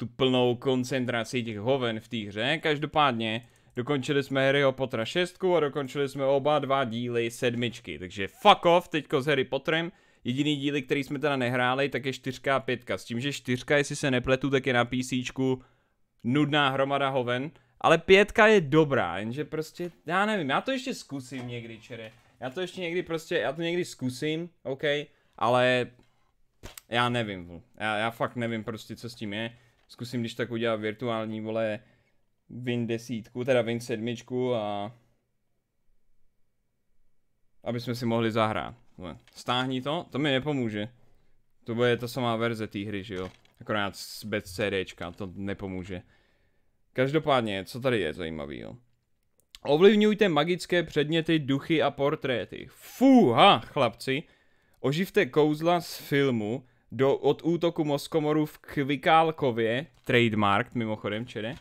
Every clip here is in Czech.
tu plnou koncentraci těch hoven v té hře. Každopádně dokončili jsme Harryho Pottera 6 a dokončili jsme oba dva díly sedmičky. Takže fuck off teďko s Harry Potterem. Jediný díly, který jsme teda nehráli, tak je 4 a 5. S tím, že 4, jestli se nepletu, tak je na PC nudná hromada hoven. Ale pětka je dobrá, jenže prostě, já nevím, já to ještě zkusím někdy, čere. Já to ještě někdy prostě, já to někdy zkusím, OK, ale já nevím, já, já fakt nevím prostě, co s tím je zkusím když tak udělat virtuální, vole, Win 10, teda Win 7 a aby jsme si mohli zahrát. Stáhni to, to mi nepomůže. To bude ta samá verze té hry, že jo? Akorát bez CDčka, to nepomůže. Každopádně, co tady je zajímavého? Ovlivňujte magické předměty, duchy a portréty. Fúha, chlapci! Oživte kouzla z filmu do, od útoku Moskomoru v Kvikálkově, trademark, mimochodem, čede.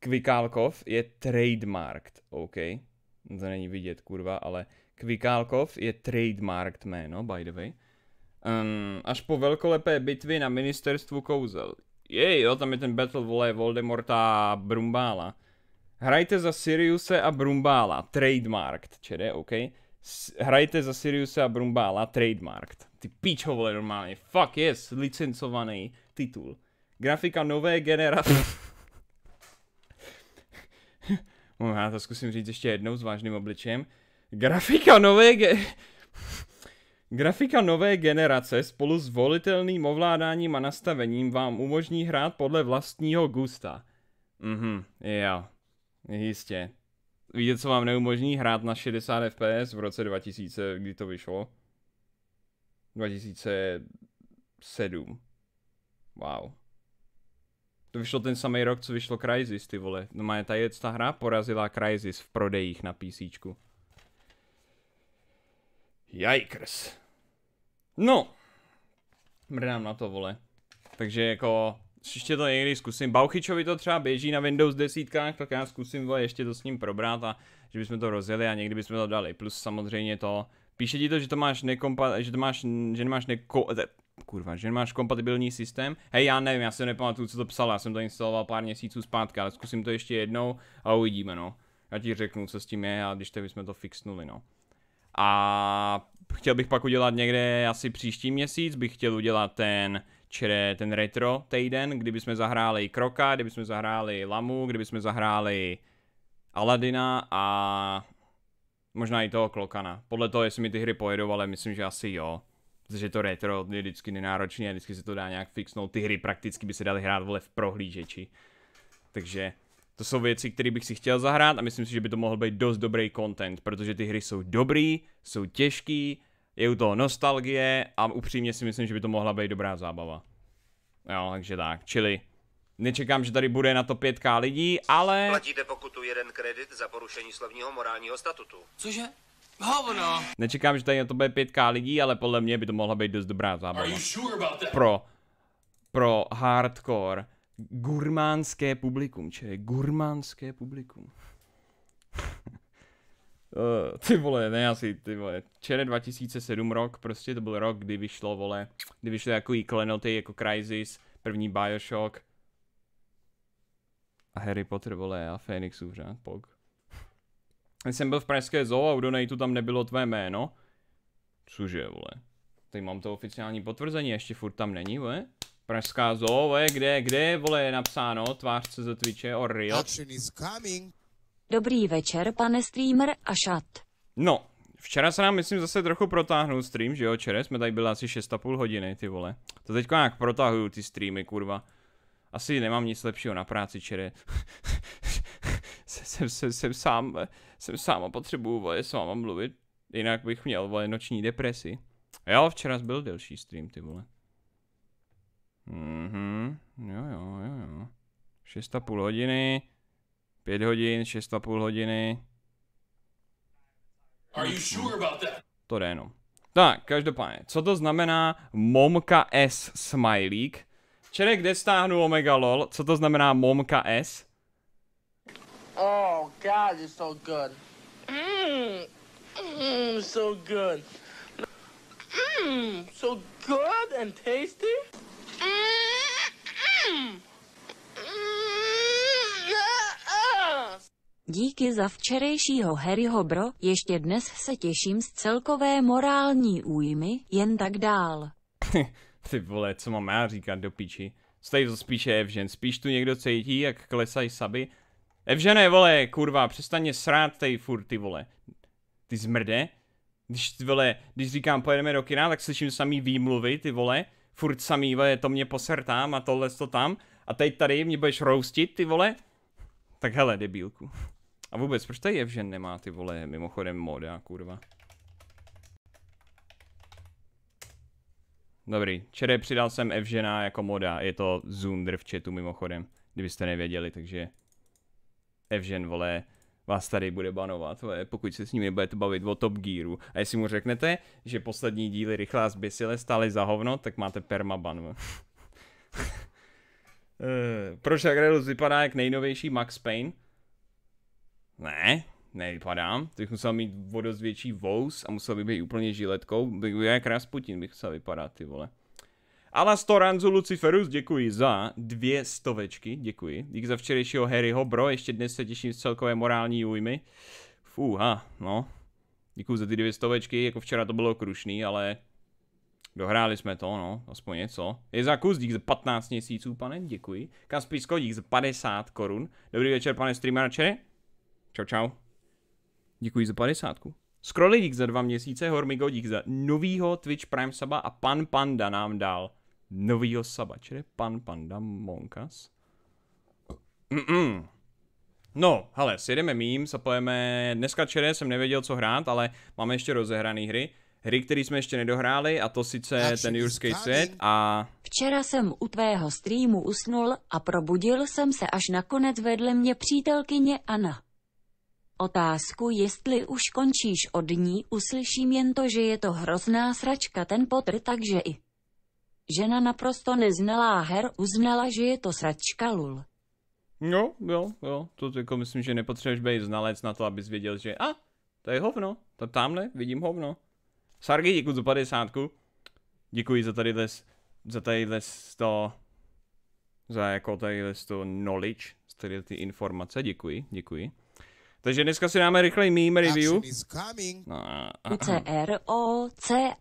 Kvikálkov je trademark, OK. To není vidět, kurva, ale Kvikálkov je trademark jméno, by the way. Um, až po velkolepé bitvy na ministerstvu kouzel. Jej, jo, tam je ten battle, vole, Voldemorta a Brumbála. Hrajte za Siriuse a Brumbála, trademarked, čede, OK. S- hrajte za Siriuse a Brumbála, trademarked. Ty píčo, vole, normálně. Fuck yes, licencovaný titul. Grafika nové generace. no, já to zkusím říct ještě jednou s vážným obličejem. Grafika nové ge... Grafika nové generace spolu s volitelným ovládáním a nastavením vám umožní hrát podle vlastního gusta. Mhm, jo. Jistě. Víte, co vám neumožní hrát na 60 fps v roce 2000, kdy to vyšlo? 2007. Wow. To vyšlo ten samý rok, co vyšlo Crysis, ty vole. No má ta, ta hra porazila Crysis v prodejích na PC. Jajkrs. No. Mrdám na to, vole. Takže jako, ještě to někdy zkusím. Bauchičovi to třeba běží na Windows desítkách, tak já zkusím vole, ještě to s ním probrat a že bychom to rozjeli a někdy bychom to dali. Plus samozřejmě to, Píše ti to, že to máš nekompa, že to máš, že nemáš neko, kurva, že nemáš kompatibilní systém. Hej, já nevím, já si nepamatuju, co to psal, já jsem to instaloval pár měsíců zpátky, ale zkusím to ještě jednou a uvidíme, no. Já ti řeknu, co s tím je a když to bychom to fixnuli, no. A chtěl bych pak udělat někde asi příští měsíc, bych chtěl udělat ten, čere, ten retro týden, kdyby jsme zahráli Kroka, kdyby jsme zahráli Lamu, kdyby jsme zahráli Aladina a Možná i toho Klokana. Podle toho, jestli mi ty hry pojedou, ale myslím, že asi jo. Protože to retro je vždycky nenáročné a vždycky se to dá nějak fixnout. Ty hry prakticky by se daly hrát vole v prohlížeči. Takže to jsou věci, které bych si chtěl zahrát a myslím si, že by to mohl být dost dobrý content, protože ty hry jsou dobrý, jsou těžký, je u toho nostalgie a upřímně si myslím, že by to mohla být dobrá zábava. Jo, takže tak, čili Nečekám, že tady bude na to 5K lidí, ale... Platíte pokutu jeden kredit za porušení slovního morálního statutu. Cože? Hovno. Nečekám, že tady na to bude 5K lidí, ale podle mě by to mohla být dost dobrá zábava. Sure pro, pro hardcore, gurmánské publikum, če gurmánské publikum. Uh, ty vole, ne asi, ty vole. Čere 2007 rok, prostě to byl rok, kdy vyšlo, vole, kdy vyšlo jako i klenoty jako Crysis, první Bioshock, a Harry Potter, vole, a Fénixův řád, pok. Já jsem byl v Pražské zoo a u Donatu tam nebylo tvé jméno. Cože, vole. Tady mám to oficiální potvrzení, ještě furt tam není, vole. Pražská zoo, vole, kde, kde, vole, je napsáno, tvářce ze Twitche, o Dobrý večer, pane streamer a šat. No, včera se nám, myslím, zase trochu protáhnul stream, že jo, včera jsme tady byli asi 6,5 hodiny, ty vole. To teď nějak protahuju ty streamy, kurva. Asi nemám nic lepšího na práci, čere. jsem, jsem, jsem, sám, jsem sám a potřebuju vole, s váma mluvit. Jinak bych měl vole, noční depresi. Jo, včera byl delší stream, ty vole. Mhm, mm jo, jo, jo, jo. 6,5 hodiny, 5 hodin, 6,5 hodiny. Are you sure about that? To jde jenom. Tak, každopádně, co to znamená momka S smajlík? Včera kde stáhnu Omega LOL? Co to znamená momka S? Oh god, it's so good. Mmm, mmm, so good. Mmm, so good and tasty. Díky za včerejšího Harryho bro, ještě dnes se těším z celkové morální újmy, jen tak dál. Ty vole, co mám já říkat do píči? Co tady to spíše Evžen? Spíš tu někdo cítí, jak klesají saby? Evžené vole, kurva, přestaně srát tady furt, ty vole. Ty zmrde? Když, ty vole, když říkám pojedeme do kina, tak slyším samý výmluvy, ty vole. Furt samý, vole, to mě posertám a tohle to tam. A teď tady mě budeš roustit, ty vole. Tak hele, debílku. A vůbec, proč tady Evžen nemá, ty vole, mimochodem moda, kurva. Dobrý, čere přidal jsem Evžena jako moda, je to Zundr v chatu mimochodem, kdybyste nevěděli, takže Evžen, vole, vás tady bude banovat, vole, pokud se s ním nebudete bavit o Top Gearu. A jestli mu řeknete, že poslední díly Rychlá zběsile stály za hovno, tak máte permaban. Eh, proč Agrelus vypadá jak nejnovější Max Payne? Ne, nevypadám, to bych musel mít o dost větší vous a musel by být úplně žiletkou, bych jak Rasputin bych musel vypadat, ty vole. Alastoranzu Luciferus, děkuji za dvě stovečky, děkuji. Dík za včerejšího Harryho, bro, ještě dnes se těším z celkové morální újmy. Fúha, no. Děkuji za ty dvě stovečky, jako včera to bylo krušný, ale Dohráli jsme to, no, aspoň něco. Je za kus, dík za 15 měsíců, pane, děkuji. Kaspisko, dík za 50 korun. Dobrý večer, pane streamerče. Čau, čau. Děkuji za 50. dík za dva měsíce, hormigo dík za novýho Twitch Prime saba a pan Panda nám dal novýho saba, čili pan Panda Monkas. Mm-mm. No, hele, si jdeme mým, zapojeme, dneska čere jsem nevěděl, co hrát, ale máme ještě rozehrané hry. Hry, které jsme ještě nedohráli, a to sice ten jurský svět a... Včera jsem u tvého streamu usnul a probudil jsem se až nakonec vedle mě přítelkyně Ana. Otázku, jestli už končíš od ní, uslyším jen to, že je to hrozná sračka ten potr, takže i. Žena naprosto neznalá her uznala, že je to sračka lul. No, jo, jo, to jako myslím, že nepotřebuješ být znalec na to, abys věděl, že a, to je hovno, to tamhle, vidím hovno. Sargi, děkuji za padesátku. Děkuji za tady les, za tady les to, za jako tady les to knowledge, tady ty informace, děkuji, děkuji. Takže dneska si dáme rychlej meme review. No a, a,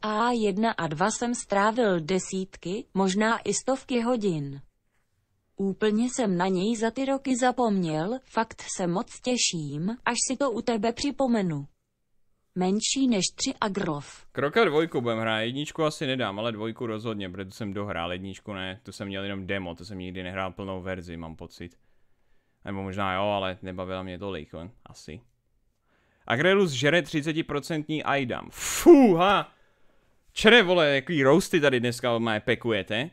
a. 1 a 2 jsem strávil desítky, možná i stovky hodin. Úplně jsem na něj za ty roky zapomněl, fakt se moc těším, až si to u tebe připomenu. Menší než tři a grov. Kroka dvojku budem hrát, jedničku asi nedám, ale dvojku rozhodně, protože jsem dohrál, jedničku ne, to jsem měl jenom demo, to jsem nikdy nehrál plnou verzi, mám pocit. Nebo možná jo, ale nebavila mě tolik, on, asi. Agrelus žere 30% ajdam. Fúha! Čere, vole, jaký roasty tady dneska má pekujete.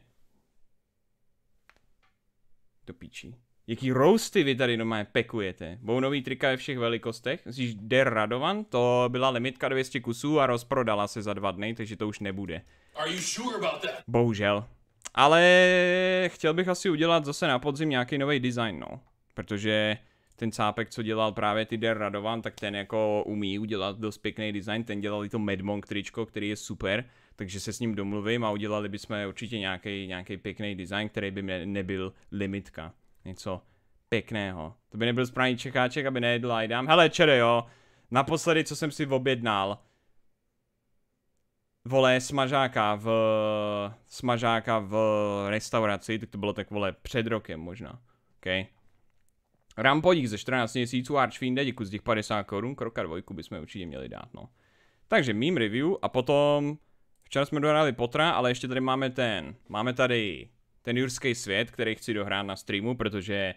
To píči. Jaký roasty vy tady doma pekujete? Bounový trika ve všech velikostech? Zjíš Der Radovan? To byla limitka 200 kusů a rozprodala se za dva dny, takže to už nebude. Bohužel. Ale chtěl bych asi udělat zase na podzim nějaký nový design, no. Protože ten cápek, co dělal právě Der Radovan, tak ten jako umí udělat dost pěkný design, ten dělal i to Madmonk tričko, který je super, takže se s ním domluvím a udělali bychom určitě nějaký, nějaký pěkný design, který by mě nebyl limitka. Něco pěkného. To by nebyl správný čekáček, aby nejedl a jdám. Hele, čere, jo. Naposledy, co jsem si objednal, vole, smažáka v, smažáka v restauraci, tak to bylo tak, vole, před rokem možná. Okay Rampodík ze 14 měsíců Archfiende, děkuji z těch 50 korun, kroka dvojku bychom určitě měli dát, no. Takže mým review a potom... Včera jsme dohráli Potra, ale ještě tady máme ten... Máme tady ten jurský svět, který chci dohrát na streamu, protože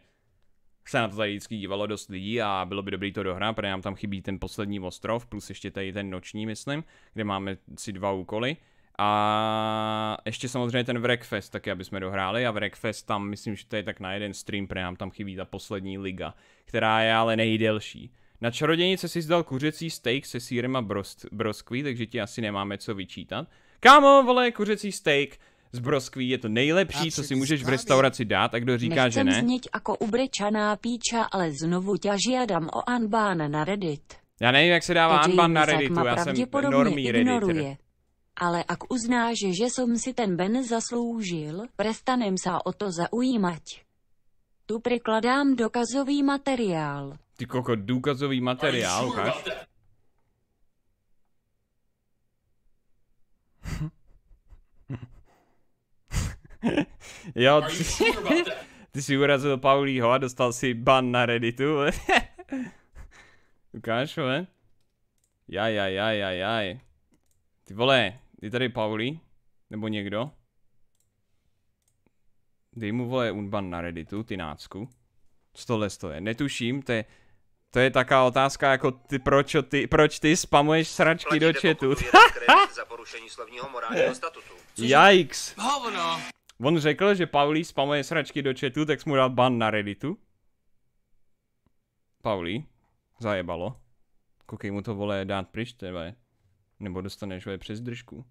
se na to tady vždycky dívalo dost lidí a bylo by dobrý to dohrát, protože nám tam chybí ten poslední ostrov, plus ještě tady ten noční, myslím, kde máme si dva úkoly. A ještě samozřejmě ten Wreckfest taky, aby jsme dohráli a Wreckfest tam myslím, že to je tak na jeden stream, protože nám tam chybí ta poslední liga, která je ale nejdelší. Na čarodějnice si zdal kuřecí steak se sírem a brost, broskví, takže ti asi nemáme co vyčítat. Kámo, vole, kuřecí steak z broskví je to nejlepší, co si můžeš v restauraci dát a kdo říká, Nechcem že ne. Nechcem jako ubrečaná píča, ale znovu tě žádám o Anbán na Reddit. Já nevím, jak se dává Anban na Redditu, já jsem normý ignoruje. Redditor ale ak uznáš, že som si ten ben zasloužil, prestanem sa o to zaujímať. Tu prikladám dokazový materiál. Ty koko, důkazový materiál, ukáž? jo, ty, ty si urazil Paulího a dostal si ban na Redditu. ukáž, ve? Jaj, jaj, jaj, jaj, jaj. Ty vole, je tady Pauli? Nebo někdo? Dej mu vole unban na redditu, ty nácku. Co tohle to je? Netuším, to je... To je taká otázka jako ty, proč ty, proč ty spamuješ sračky do chatu? za porušení slovního morálního statutu. Jajks. Hovno. On řekl, že Pauli spamuje sračky do chatu, tak jsi mu dal ban na redditu. Pauli, Zajebalo. Koukej mu to vole dát pryč, tebe. Nebo dostaneš ho je přes držku.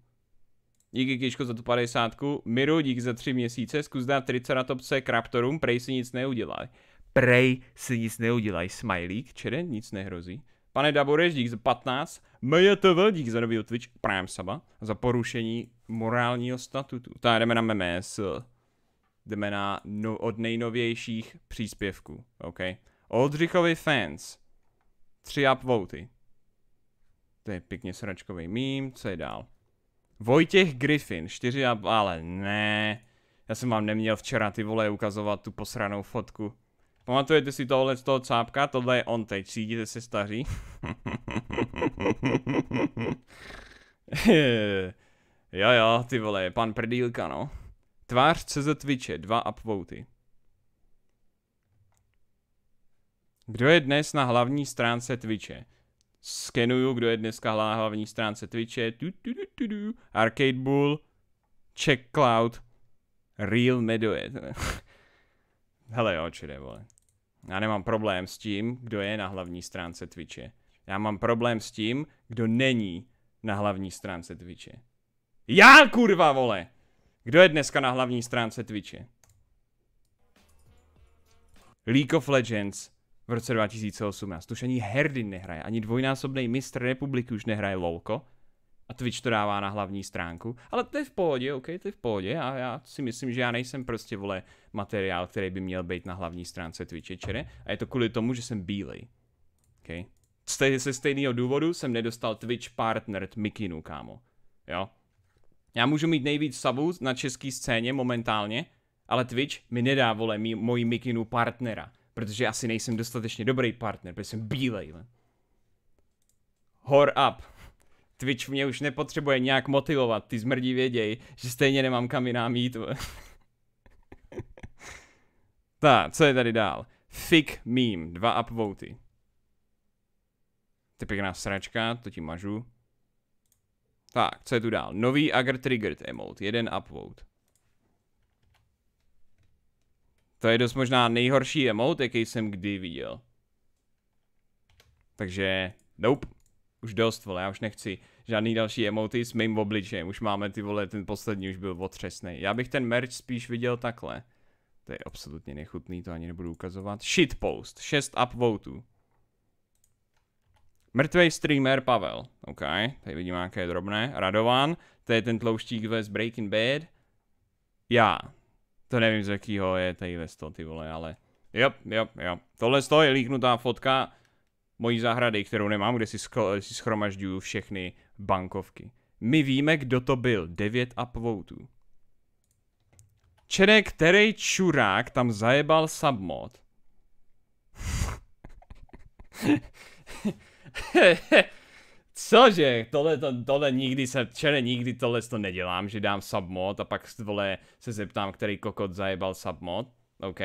Díky Kiško za tu 50. Miru, díky za tři měsíce. Zkus dát Triceratopse k Raptorům, prej si nic neudělaj. Prej si nic neudělaj, smajlík, čere, nic nehrozí. Pane Daboreš, dík za 15. MJTV, dík za nový Twitch, Prime Saba, za porušení morálního statutu. Tak jdeme na memes. Jdeme na no, od nejnovějších příspěvků, OK? Oldřichovi fans. Tři upvoty. To je pěkně sračkový mím, co je dál? Vojtěch Griffin, 4 a... ale ne. Já jsem vám neměl včera ty vole ukazovat tu posranou fotku. Pamatujete si tohle z toho cápka? Tohle je on teď, cítíte se staří? jo jo, ty vole, pan Prdílka no. Tvář CZ Twitche, dva upvoty. Kdo je dnes na hlavní stránce Twitche? skenuju, kdo je dneska na hlavní stránce Twitche. Tu, tu, tu, tu, tu. Arcade Bull, Check Cloud, Real Medoje. Hele jo, čude, vole. Já nemám problém s tím, kdo je na hlavní stránce Twitche. Já mám problém s tím, kdo není na hlavní stránce Twitche. Já kurva vole! Kdo je dneska na hlavní stránce Twitche? League of Legends v roce 2018. Už ani Herdin nehraje, ani dvojnásobný mistr republiky už nehraje Lolko. A Twitch to dává na hlavní stránku. Ale to je v pohodě, OK, to je v pohodě. A já si myslím, že já nejsem prostě, vole, materiál, který by měl být na hlavní stránce Twitche, čere. A je to kvůli tomu, že jsem bílej. OK. Stej, se stejného důvodu jsem nedostal Twitch partner Mikinu, kámo. Jo? Já můžu mít nejvíc savů na české scéně momentálně, ale Twitch mi nedá, vole, mý, moji Mikinu partnera. Protože asi nejsem dostatečně dobrý partner, protože jsem bílej. Ne? Hor up. Twitch mě už nepotřebuje nějak motivovat, ty zmrdí věděj, že stejně nemám kam jinám jít. tak, co je tady dál? Thick meme, dva upvoty. To je pěkná sračka, to ti mažu. Tak, co je tu dál? Nový Agger Triggered emote, jeden upvote. To je dost možná nejhorší emote, jaký jsem kdy viděl. Takže, nope. Už dost, vole, já už nechci žádný další emoty s mým obličejem. Už máme ty vole, ten poslední už byl otřesný. Já bych ten merch spíš viděl takhle. To je absolutně nechutný, to ani nebudu ukazovat. Shitpost, 6 upvotů. Mrtvý streamer Pavel, OK, tady vidím nějaké drobné. Radovan, to je ten tlouštík z Breaking Bad. Já, to nevím z jakýho je tady sto, ty vole, ale... Jo, jo, jo. Tohle z toho je líknutá fotka mojí zahrady, kterou nemám, kde si, skl- si schromažďuju všechny bankovky. My víme, kdo to byl. 9 upvotů. Čene, který čurák tam zajebal submod? Cože, tohle, to, tohle nikdy se, čene, nikdy tohle to nedělám, že dám submod a pak vole se zeptám, který kokot zajebal submod, OK?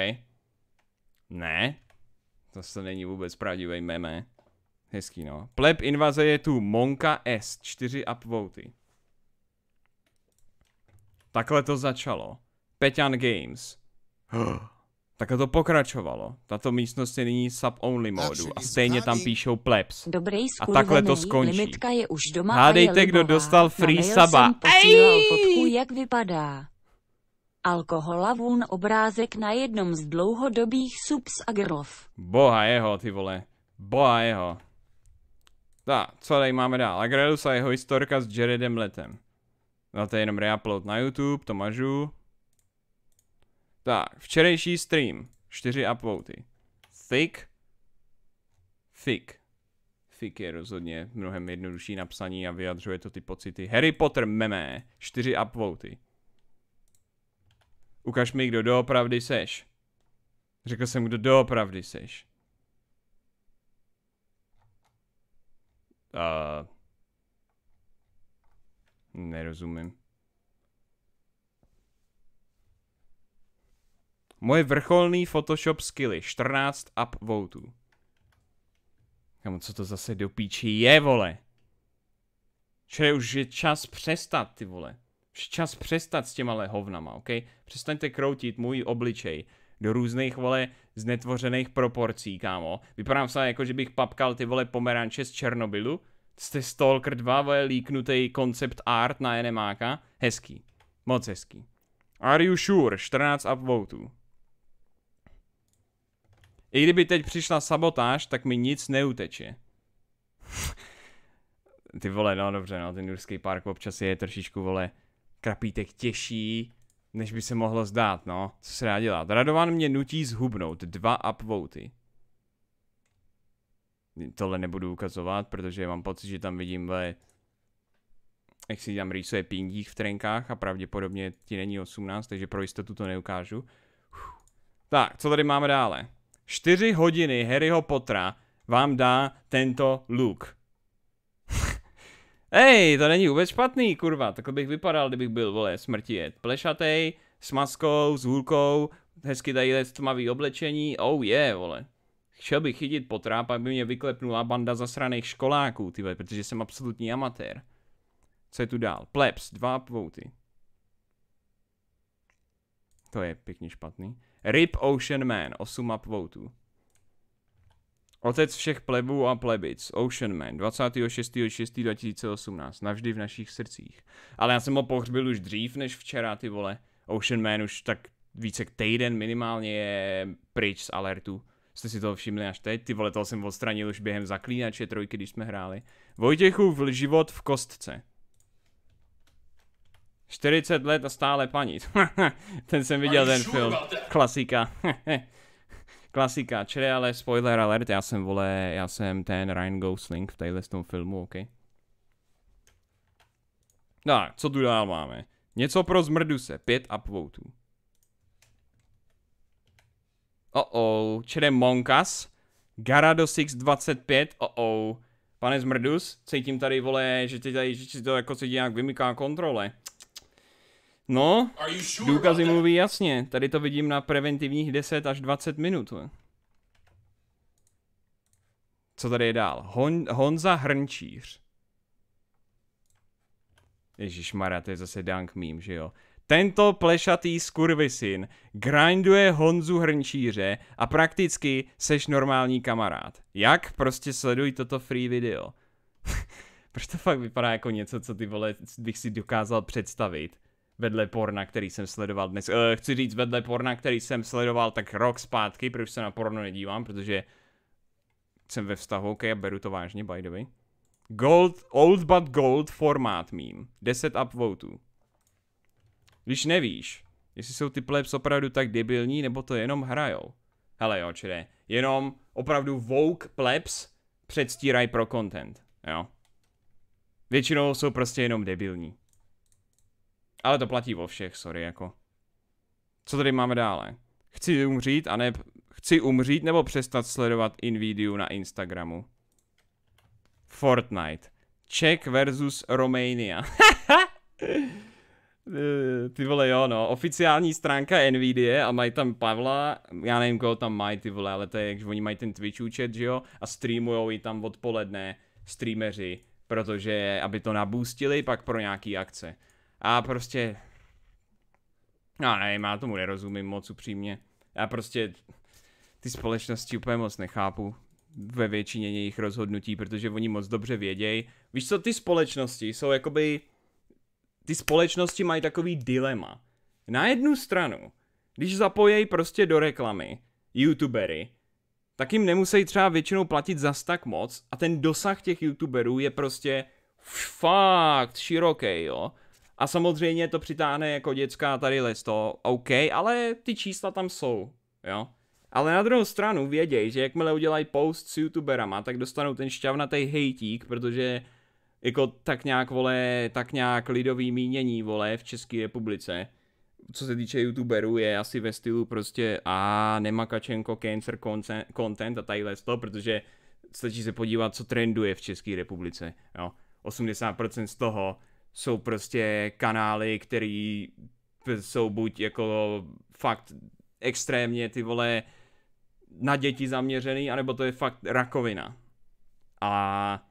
Ne, to se není vůbec pravdivý meme. Hezký no. Pleb invaze je tu Monka S, 4 upvoty. Takhle to začalo. Peťan Games. Takhle to pokračovalo. Tato místnost je nyní sub-only módu a stejně tam píšou plebs. a takhle to skončí. Limitka je už doma Hádejte, je kdo dostal free suba. fotku, jak vypadá. Alkoholavůn obrázek na jednom z dlouhodobých subs a grov. Boha jeho, ty vole. Boha jeho. Tak, co tady máme dál? Agradus a jeho historka s Jaredem Letem. No to je jenom reupload na YouTube, to mažu. Tak, včerejší stream. čtyři upvoty, Thick. Thick. Thick je rozhodně mnohem jednodušší napsaní a vyjadřuje to ty pocity. Harry Potter meme. čtyři upvoty. Ukaž mi, kdo doopravdy seš. Řekl jsem, kdo doopravdy seš. Uh, nerozumím. Moje vrcholný Photoshop skilly, 14 upvotů. Kamu, co to zase do píči je, vole? Čili už je čas přestat, ty vole. Už je čas přestat s těma hovnama, ok? Přestaňte kroutit můj obličej do různých, vole, znetvořených proporcí, kámo. Vypadám se jako, že bych papkal ty, vole, pomeranče z Černobylu. Jste Stalker 2, vole, líknutý koncept art na NMAka. Hezký. Moc hezký. Are you sure? 14 upvotů. I kdyby teď přišla sabotáž, tak mi nic neuteče. Ty vole, no dobře, no ten Jurský park občas je trošičku, vole, krapítek těžší, než by se mohlo zdát, no. Co se dá dělat? Radovan mě nutí zhubnout dva upvoty. Tohle nebudu ukazovat, protože mám pocit, že tam vidím, vole, jak si tam rýsuje pindík v trenkách a pravděpodobně ti není 18, takže pro jistotu to neukážu. Uf. Tak, co tady máme dále? 4 hodiny Harryho Pottera vám dá tento Luke. Ej, to není vůbec špatný, kurva, tak bych vypadal, kdybych byl, vole, smrtijet. Plešatej, s maskou, s hůlkou, hezky tady tmavý oblečení, oh je, yeah, vole. Chtěl bych chytit pak by mě vyklepnula banda zasraných školáků, ty protože jsem absolutní amatér. Co je tu dál? Plebs, dva pouty. To je pěkně špatný. Rip Ocean Man, 8 upvotů. Otec všech plebů a plebic, Ocean Man, 26.6.2018, navždy v našich srdcích. Ale já jsem ho pohřbil už dřív než včera, ty vole. Ocean Man už tak více k týden minimálně je pryč z alertu. Jste si toho všimli až teď, ty vole, toho jsem odstranil už během zaklínače trojky, když jsme hráli. Vojtěchův život v kostce. 40 let a stále paní. ten jsem viděl ten film. Klasika. Klasika, čili ale spoiler alert, já jsem vole, já jsem ten Ryan Gosling v téhle tom filmu, ok? No, co tu dál máme? Něco pro se, pět upvotů. Oh oh, čili Monkas, Garado 625, oh oh. Pane Zmrdus, cítím tady, vole, že ti tady, že ti to jako se nějak vymyká kontrole. No, důkazy mluví jasně. Tady to vidím na preventivních 10 až 20 minut. Co tady je dál? Hon, Honza Hrnčíř. Ježíš Mara, to je zase dank mím, že jo. Tento plešatý skurvysyn grinduje Honzu Hrnčíře a prakticky seš normální kamarád. Jak? Prostě sleduj toto free video. Proč to fakt vypadá jako něco, co ty vole bych si dokázal představit? vedle porna, který jsem sledoval dnes. Uh, chci říct vedle porna, který jsem sledoval tak rok zpátky, protože se na porno nedívám, protože jsem ve vztahu, ok, a beru to vážně, by the way. Gold, old but gold format meme. 10 upvotů. Když nevíš, jestli jsou ty plebs opravdu tak debilní, nebo to jenom hrajou. Hele jo, čili jenom opravdu woke plebs předstírají pro content, jo. Většinou jsou prostě jenom debilní. Ale to platí o všech, sorry, jako. Co tady máme dále? Chci umřít a ne... Chci umřít nebo přestat sledovat Invidiu na Instagramu? Fortnite. Czech versus Romania. ty vole, jo, no. Oficiální stránka Nvidia a mají tam Pavla, já nevím, koho tam mají, ty vole, ale to je, oni mají ten Twitch účet, že jo, a streamujou i tam odpoledne streameři, protože, aby to nabůstili pak pro nějaký akce. A prostě... No nevím, já tomu nerozumím moc upřímně. Já prostě ty společnosti úplně moc nechápu ve většině jejich rozhodnutí, protože oni moc dobře vědějí. Víš co, ty společnosti jsou jakoby... Ty společnosti mají takový dilema. Na jednu stranu, když zapojejí prostě do reklamy, youtubery, tak jim nemusí třeba většinou platit zas tak moc a ten dosah těch youtuberů je prostě fakt široký, jo. A samozřejmě to přitáhne jako dětská tady to OK, ale ty čísla tam jsou, jo. Ale na druhou stranu věděj, že jakmile udělají post s youtuberama, tak dostanou ten šťavnatý hejtík, protože jako tak nějak vole, tak nějak lidový mínění vole v České republice, co se týče youtuberů, je asi ve stylu prostě a nemakačenko cancer content a tadyhle to, protože stačí se podívat, co trenduje v České republice, jo. 80% z toho jsou prostě kanály, který jsou buď jako fakt extrémně ty vole na děti zaměřený, anebo to je fakt rakovina. A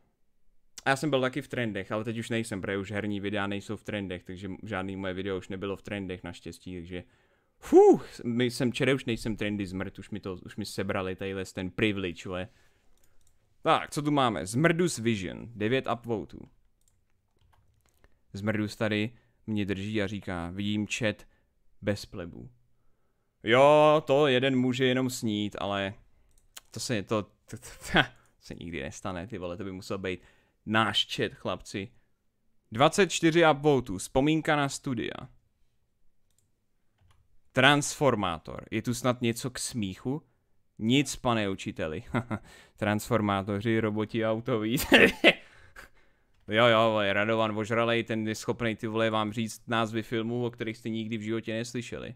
já jsem byl taky v trendech, ale teď už nejsem, protože už herní videa nejsou v trendech, takže žádný moje video už nebylo v trendech naštěstí, takže fuh, my jsem včera už nejsem trendy zmrt, už mi to, už mi sebrali tadyhle ten privilege, ale... Tak, co tu máme? Zmrdus Vision, 9 upvotů. Zmrdus tady mě drží a říká, vidím čet bez plebů. Jo, to jeden může jenom snít, ale to se, to, to, to, to se nikdy nestane, ty vole, to by musel být náš čet, chlapci. 24 upvotů, vzpomínka na studia. Transformátor, je tu snad něco k smíchu? Nic, pane učiteli. Transformátoři, roboti, autoví. Jo, jo, Radovan Vožralej, ten je schopný ty vole vám říct názvy filmů, o kterých jste nikdy v životě neslyšeli.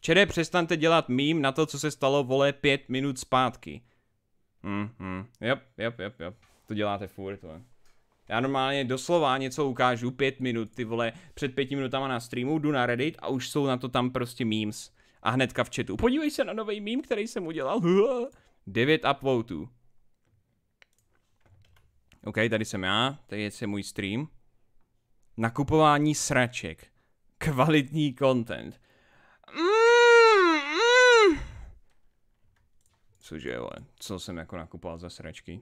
Čede, přestante dělat mím na to, co se stalo, vole, pět minut zpátky. Mhm, mm jop, jop, jop, jop. To děláte furt, vole. Já normálně doslova něco ukážu, pět minut, ty vole, před pěti minutama na streamu, jdu na Reddit a už jsou na to tam prostě memes. A hnedka v chatu. Podívej se na nový mím, který jsem udělal. 9 upvotů. OK, tady jsem já, tady je můj stream. Nakupování sraček. Kvalitní content. Mm, mm. Cože ale co jsem jako nakupoval za sračky?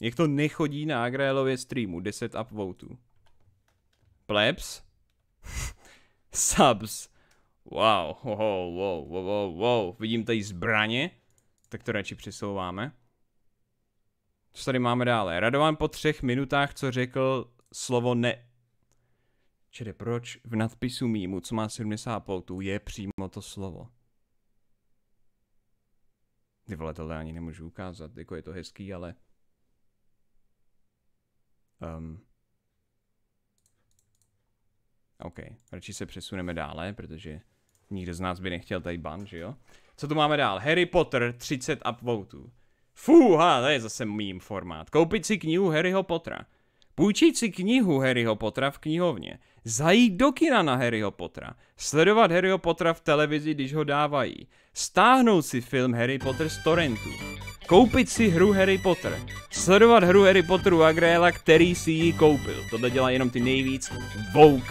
Jak to nechodí na Agrailově streamu, 10 upvotů. Plebs? Subs. Wow, wow, wow, wow, wow, wow, vidím tady zbraně, tak to radši přesouváme. Co tady máme dále? Radovan po třech minutách, co řekl slovo ne. Čili proč v nadpisu mýmu, co má 70 poutů, je přímo to slovo? Ty vole, tohle ani nemůžu ukázat, jako je to hezký, ale... Um. OK, radši se přesuneme dále, protože nikdo z nás by nechtěl tady ban, že jo? Co tu máme dál? Harry Potter 30 upvotů. Fúha, to je zase mým formát. Koupit si knihu Harryho Pottera. Půjčit si knihu Harryho Pottera v knihovně. Zajít do kina na Harryho Pottera. Sledovat Harryho Pottera v televizi, když ho dávají. Stáhnout si film Harry Potter z torrentu. Koupit si hru Harry Potter. Sledovat hru Harry Potteru Agrela, který si ji koupil. Tohle dělá jenom ty nejvíc Vogue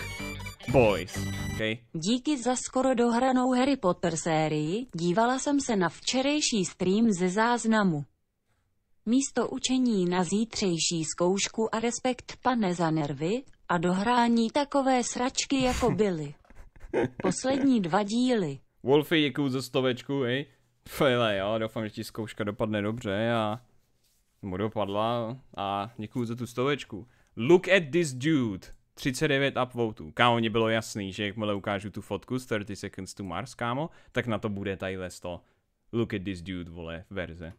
Boys. Okay. Díky za skoro dohranou Harry Potter sérii dívala jsem se na včerejší stream ze záznamu místo učení na zítřejší zkoušku a respekt pane za nervy a dohrání takové sračky, jako byly. Poslední dva díly. Wolfy, děkuju za stovečku, hej. Fele, jo, doufám, že ti zkouška dopadne dobře a mu dopadla a děkuju za tu stovečku. Look at this dude. 39 upvotů. Kámo, mě bylo jasný, že jakmile ukážu tu fotku z 30 Seconds to Mars, kámo, tak na to bude tadyhle 100. Look at this dude, vole, verze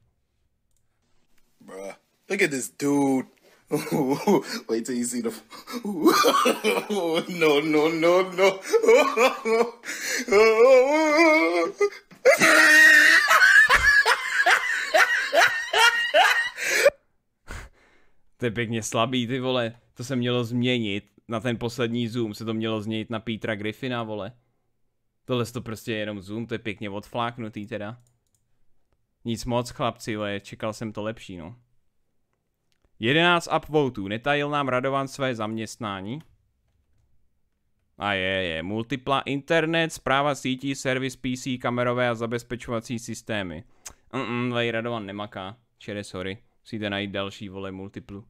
bruh. Look at this dude. Wait till you see the. no, no, no, no. to je pěkně slabý, ty vole. To se mělo změnit. Na ten poslední zoom se to mělo změnit na Petra Griffina, vole. Tohle to prostě je jenom zoom, to je pěkně odfláknutý teda. Nic moc, chlapci, ale čekal jsem to lepší, no. 11 upvotů. Netajil nám Radovan své zaměstnání? A je, je. Multipla internet, zpráva sítí, servis PC, kamerové a zabezpečovací systémy. Mm, -mm Radovan nemaká. Čere, sorry. Musíte najít další, vole, multiplu.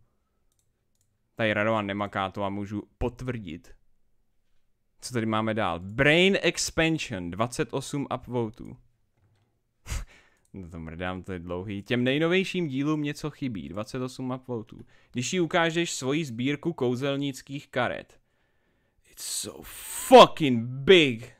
Tady Radovan nemaká, to vám můžu potvrdit. Co tady máme dál? Brain Expansion, 28 upvotů to mrdám, to je dlouhý. Těm nejnovějším dílům něco chybí, 28 upvotů. Když jí ukážeš svoji sbírku kouzelnických karet. It's so fucking big!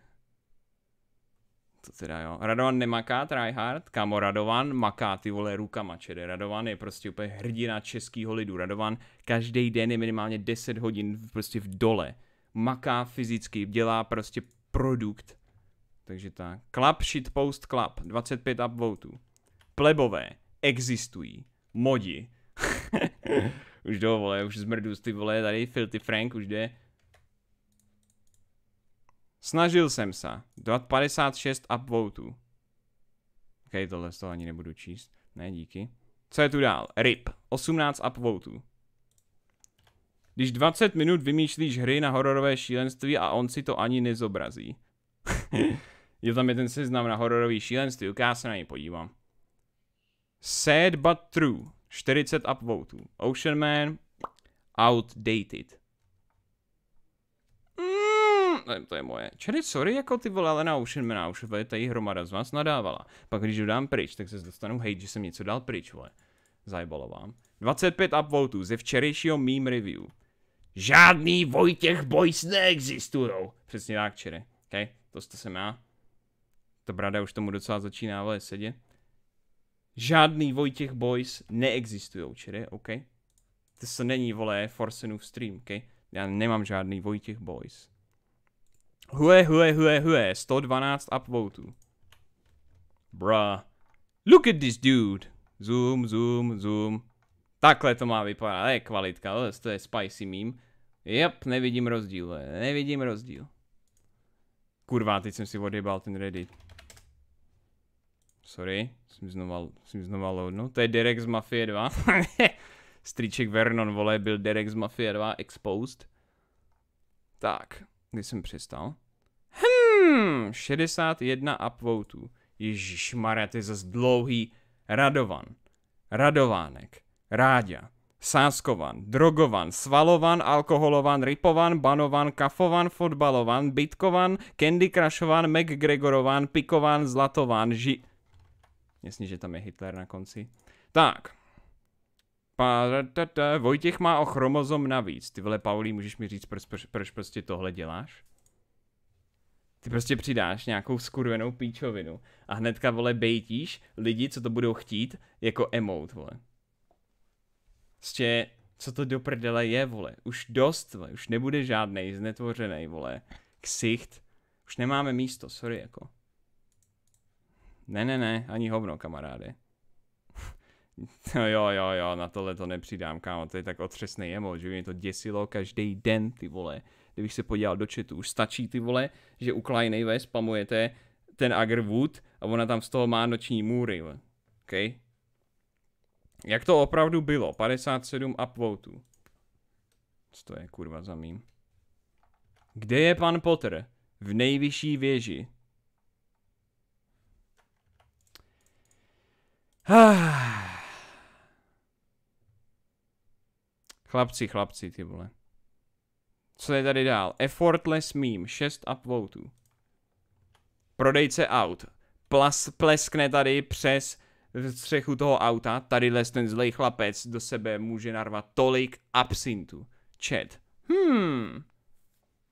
To teda jo. Radovan nemaká, tryhard, kamo Radovan maká ty vole rukama, čede. Radovan je prostě úplně hrdina českého lidu. Radovan každý den je minimálně 10 hodin prostě v dole. Maká fyzicky, dělá prostě produkt takže tak. Club post, Club. 25 upvotů. Plebové. Existují. Modi. už do vole, už zmrdu ty vole, tady Filty Frank už jde. Snažil jsem se. 56 upvotů. Ok, tohle z toho ani nebudu číst. Ne, díky. Co je tu dál? RIP. 18 upvotů. Když 20 minut vymýšlíš hry na hororové šílenství a on si to ani nezobrazí. Je tam jeden seznam na hororový šílenství, tak já se na něj podívám. Sad but true. 40 upvotů. Ocean Man. Outdated. Mm, to, je, moje. Čili sorry, jako ty vole, ale na Ocean Man už tady hromada z vás nadávala. Pak když ho dám pryč, tak se dostanu hejt, že jsem něco dal pryč, vole. vám? 25 upvotů ze včerejšího meme review. Žádný Vojtěch Boys neexistují. Přesně tak, čery. Okay? To jste jsem já ta brada už tomu docela začíná ale sedět. Žádný Vojtěch Boys neexistují, čili, OK? To se není, vole, Forsenův stream, OK? Já nemám žádný Vojtěch Boys. Hue, hue, hue, hue, 112 upvotů. Bra, Look at this dude. Zoom, zoom, zoom. Takhle to má vypadat, to je kvalitka, to je spicy meme. Jep, nevidím rozdíl, nevidím rozdíl. Kurva, teď jsem si odjebal ten Reddit. Sorry, jsem znova, jsem znova loadnout. To je Derek z Mafie 2. Stříček Vernon, vole, byl Derek z Mafie 2 Exposed. Tak, kdy jsem přestal? Hmm, 61 upvotů. Ježišmarja, to je zase dlouhý. Radovan, Radovánek, Ráďa, Sáskovan, drogovan, svalovan, alkoholovan, ripovan, banovan, kafovan, fotbalovan, bitkovan, candy Crushovan, McGregorovan, pikovan, zlatovan, ži... Jasně, že tam je Hitler na konci. Tak. Vojtěch má o chromozom navíc. Ty vole, Paulí, můžeš mi říct, proč, proč, proč prostě tohle děláš? Ty prostě přidáš nějakou skurvenou píčovinu a hnedka, vole, bejtíš lidi, co to budou chtít, jako emote, vole. Prostě, co to do prdele je, vole. Už dost, vole. Už nebude žádnej znetvořený, vole. Ksicht. Už nemáme místo, sorry, jako. Ne, ne, ne, ani hovno, kamaráde. No jo, jo, jo, na tohle to nepřidám, kámo, to je tak otřesný emo, že mě to děsilo každý den, ty vole. Kdybych se podíval do chatu, už stačí, ty vole, že u ve spamujete ten Agrwood a ona tam z toho má noční můry, vole. Okay? Jak to opravdu bylo? 57 upvotů. Co to je, kurva, za mím? Kde je pan Potter? V nejvyšší věži. Chlapci, chlapci, ty vole. Co je tady dál? Effortless meme, 6 upvotů. Prodejce aut. Plas, pleskne tady přes střechu toho auta. Tady les ten zlej chlapec do sebe může narvat tolik absintu. Chat. Hmm.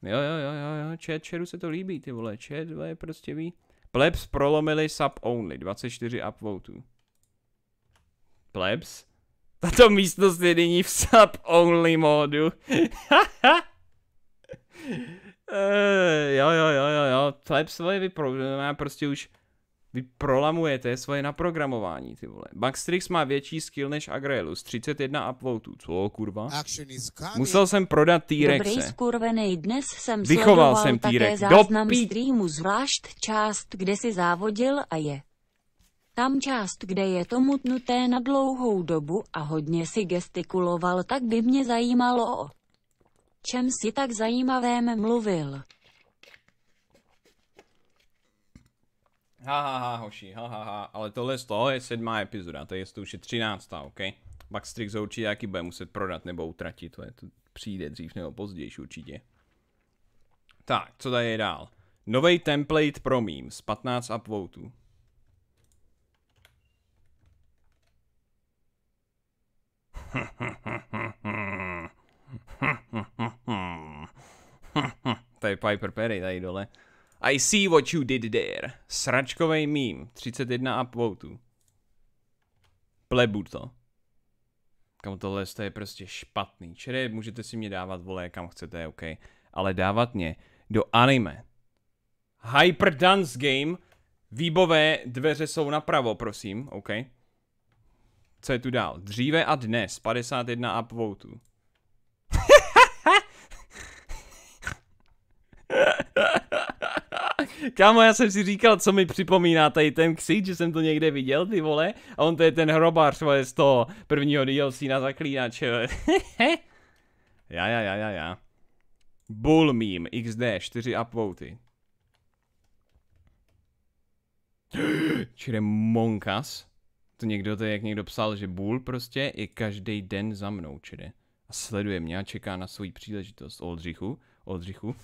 Jo, jo, jo, jo, jo, chat, chatu se to líbí, ty vole, chat, vole, prostě ví. Plebs prolomili sub only, 24 upvotů. Plebs? Tato místnost je nyní v sub-only módu. Uh, jo, jo, jo, jo, jo, Tleb svoje vyprogramování prostě už vyprolamujete svoje naprogramování, ty vole. Bugstrix má větší skill než Agraelus. 31 upvotů, co kurva? Musel jsem prodat T-Rexe. dnes jsem Vychoval jsem T-Rex, do streamu, zvlášť část, kde si závodil a je. Tam část, kde je to mutnuté na dlouhou dobu a hodně si gestikuloval, tak by mě zajímalo o čem si tak zajímavém mluvil. Ha, ha, ha, hoši, ha, ha, ha, ale tohle z toho je sedmá epizoda, to je to už je třináctá, OK? Pak Strix určitě jaký bude muset prodat nebo utratit, to, je, to přijde dřív nebo později určitě. Tak, co tady je dál? Nový template pro meme z 15 upvotů. to je Piper Perry tady dole. I see what you did there. Sračkovej mím. 31 upvotů. Plebu to. Kam tohle je prostě špatný. Čere, můžete si mě dávat, vole, kam chcete, OK. Ale dávat mě do anime. Hyper Dance Game. Výbové dveře jsou napravo, prosím, OK. Co je tu dál? Dříve a dnes, 51 upvotů. Kámo, já jsem si říkal, co mi připomíná tady ten ksít, že jsem to někde viděl, ty vole. A on to je ten hrobář, vole, z toho prvního DLC na zaklínače, Já, já, já, já, já. Bull meme, XD, 4 upvoty. Čire monkas. To někdo, to je, jak někdo psal, že Bull prostě je každý den za mnou, čili. A sleduje mě a čeká na svou příležitost. Oldřichu, Oldřichu.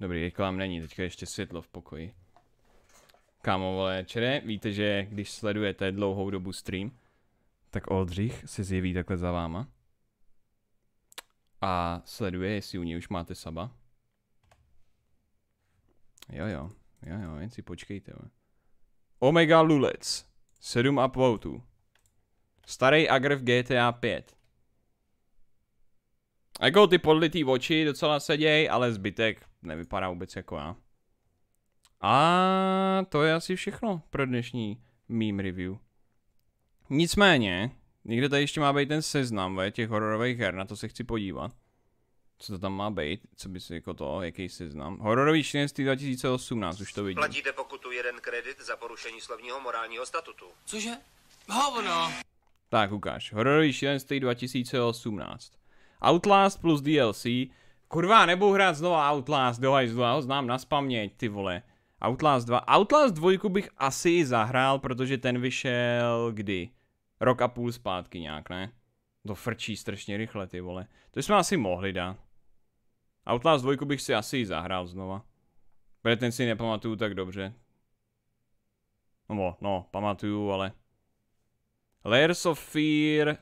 Dobrý, vám není, teďka ještě světlo v pokoji. Kámo, vole, čere, víte, že když sledujete dlouhou dobu stream, tak Oldřich se zjeví takhle za váma. A sleduje, jestli u něj už máte saba. Jo, jo. Jo, jo, jen si počkejte. Omega Lulec. 7 upvotů. Starý agr v GTA 5. Jako ty podlitý oči docela seděj, ale zbytek nevypadá vůbec jako já. A to je asi všechno pro dnešní meme review. Nicméně, někde tady ještě má být ten seznam ve, těch hororových her, na to se chci podívat co to tam má být, co by si jako to, jaký si znám? Hororový 14. 2018, už to vidím. Platíte pokutu jeden kredit za porušení slovního morálního statutu. Cože? Hovno! Tak ukáž, hororový 14. 2018. Outlast plus DLC. Kurva, nebudu hrát znova Outlast, do hajzlu, já ho znám na spaměť, ty vole. Outlast 2. Outlast 2 bych asi zahrál, protože ten vyšel kdy? Rok a půl zpátky nějak, ne? To frčí strašně rychle, ty vole. To jsme asi mohli dát. Outlast 2 bych si asi zahrál znova. Protože ten si nepamatuju tak dobře. No, no, pamatuju, ale... Layers of Fear...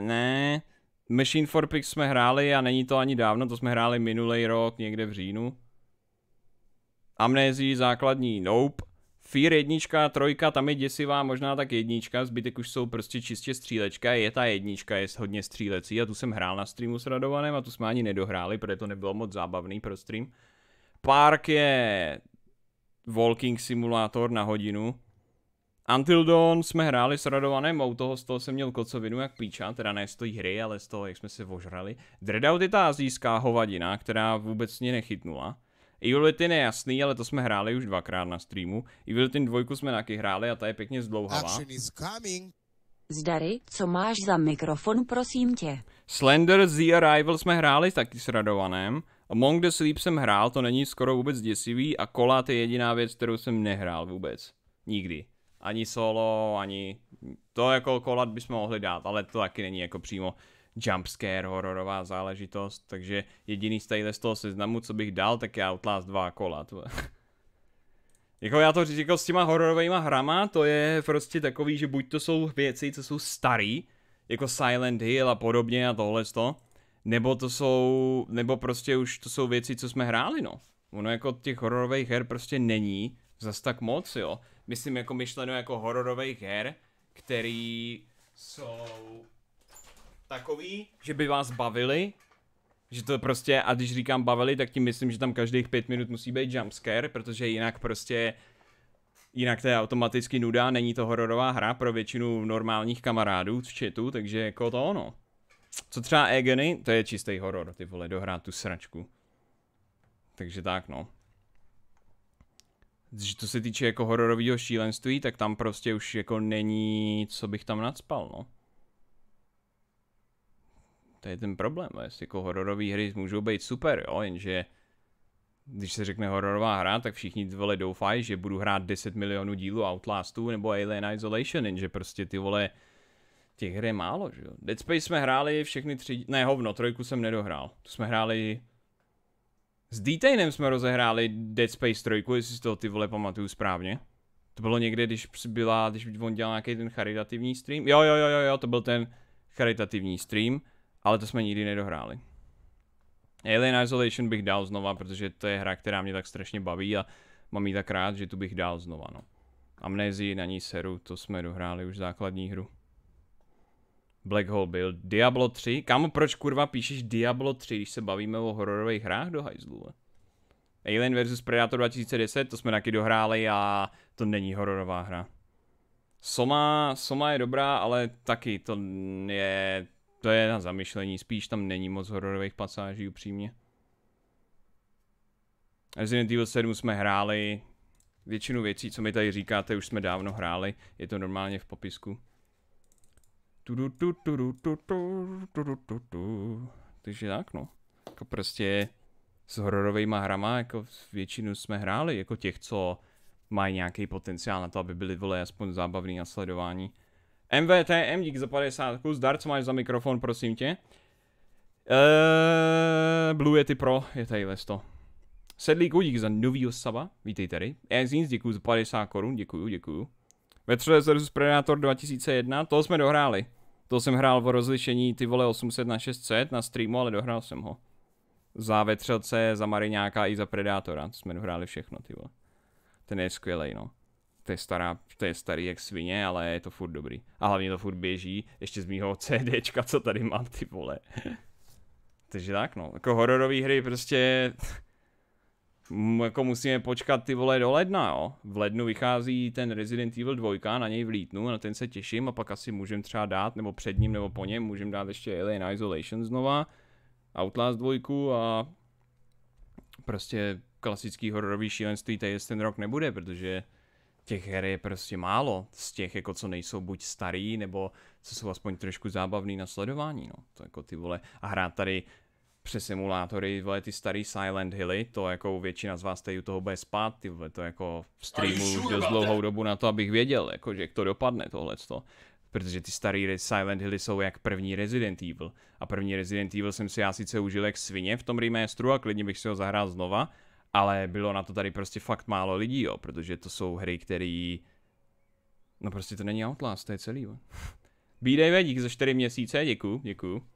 Ne... Machine for Pigs jsme hráli a není to ani dávno, to jsme hráli minulý rok, někde v říjnu. Amnézii základní, nope. Fear jednička, trojka, tam je děsivá, možná tak jednička, zbytek už jsou prostě čistě střílečka, je ta jednička, je hodně střílecí a tu jsem hrál na streamu s Radovanem a tu jsme ani nedohráli, protože to nebylo moc zábavný pro stream. Park je walking simulátor na hodinu. Until Dawn jsme hráli s Radovanem a u toho z toho jsem měl kocovinu jak píča, teda ne z té hry, ale z toho, jak jsme se vožrali. Dreadout je ta azijská hovadina, která vůbec mě nechytnula. Evil je jasný, ale to jsme hráli už dvakrát na streamu. Evil Within 2 jsme taky hráli a ta je pěkně zdlouhavá. Zdary, co máš za mikrofon, prosím tě? Slender The Arrival jsme hráli taky s Radovanem. Among the Sleep jsem hrál, to není skoro vůbec děsivý a Kolát je jediná věc, kterou jsem nehrál vůbec. Nikdy. Ani solo, ani... To jako kolat bychom mohli dát, ale to taky není jako přímo jumpscare, hororová záležitost, takže jediný z, z toho seznamu, co bych dal, tak je Outlast 2 kola. Jako já to říct, jako s těma hororovými hrama, to je prostě takový, že buď to jsou věci, co jsou starý, jako Silent Hill a podobně a tohle to, nebo to jsou, nebo prostě už to jsou věci, co jsme hráli, no. Ono jako těch hororových her prostě není zas tak moc, jo. Myslím jako myšleno jako hororových her, který jsou takový. Že by vás bavili, že to prostě, a když říkám bavili, tak tím myslím, že tam každých pět minut musí být jumpscare, protože jinak prostě, jinak to je automaticky nuda, není to hororová hra pro většinu normálních kamarádů v chatu, takže jako to ono. Co třeba Egony, to je čistý horor, ty vole, dohrát tu sračku. Takže tak no. Že to se týče jako hororového šílenství, tak tam prostě už jako není, co bych tam nadspal, no. To je ten problém, jest, jako hororové hry můžou být super, jo, jenže když se řekne hororová hra, tak všichni ty vole doufají, že budu hrát 10 milionů dílů Outlastu nebo Alien Isolation, jenže prostě ty vole těch hry je málo, že jo. Dead Space jsme hráli všechny tři, ne hovno, trojku jsem nedohrál, tu jsme hráli s Detainem jsme rozehráli Dead Space 3, jestli si to ty vole pamatuju správně. To bylo někde, když byla, když on dělal nějaký ten charitativní stream. Jo, jo, jo, jo, jo, to byl ten charitativní stream. Ale to jsme nikdy nedohráli. Alien Isolation bych dal znova, protože to je hra, která mě tak strašně baví a mám ji tak rád, že tu bych dal znova, no. Amnézii na ní seru, to jsme dohráli už základní hru. Black Hole byl Diablo 3. Kámo, proč kurva píšeš Diablo 3, když se bavíme o hororových hrách do hajzlu? Alien vs Predator 2010, to jsme taky dohráli a to není hororová hra. Soma, Soma je dobrá, ale taky to je to je na zamyšlení, spíš tam není moc hororových pasáží upřímně. Resident Evil 7 jsme hráli, většinu věcí, co mi tady říkáte, už jsme dávno hráli, je to normálně v popisku. Takže tak no, jako prostě s hororovými hrama, jako většinu jsme hráli, jako těch, co mají nějaký potenciál na to, aby byly vole aspoň zábavný a sledování. MVTM, dík za 50, Darc máš za mikrofon, prosím tě. Eee, eh, Blue Yeti Pro je tady to. Sedlíku, dík za nový saba, vítej tady. Ezins, děkuji za 50 korun, děkuji, děkuji. Vetřelé vs Predator 2001, To jsme dohráli. To jsem hrál v rozlišení ty vole 800 na 600 na streamu, ale dohrál jsem ho. Za vetřelce, za Mariňáka i za Predátora, to jsme dohráli všechno ty vole. Ten je skvělý, no to je, stará, to je starý jak svině, ale je to furt dobrý. A hlavně to furt běží, ještě z mýho CDčka, co tady mám, ty vole. Takže tak no, jako hororové hry prostě jako musíme počkat ty vole do ledna, jo. V lednu vychází ten Resident Evil 2, na něj vlítnu, na ten se těším a pak asi můžem třeba dát, nebo před ním, nebo po něm, můžem dát ještě Alien Isolation znova, Outlast 2 a prostě klasický hororový šílenství tady ten rok nebude, protože těch her je prostě málo z těch, jako co nejsou buď starý, nebo co jsou aspoň trošku zábavný na sledování, no. To jako ty vole. A hrát tady přes simulátory, vole, ty starý Silent Hilly, to jako většina z vás tady u toho bude spát, ty vole, to jako v streamu už dost dlouhou dobu na to, abych věděl, jako, že jak to dopadne tohleto. Protože ty starý Silent Hilly jsou jak první Resident Evil. A první Resident Evil jsem si já sice užil jak svině v tom remasteru a klidně bych si ho zahrál znova, ale bylo na to tady prostě fakt málo lidí, jo, protože to jsou hry, které No prostě to není Outlast, to je celý, jo. Bídej díky za 4 měsíce, děkuju, děkuju.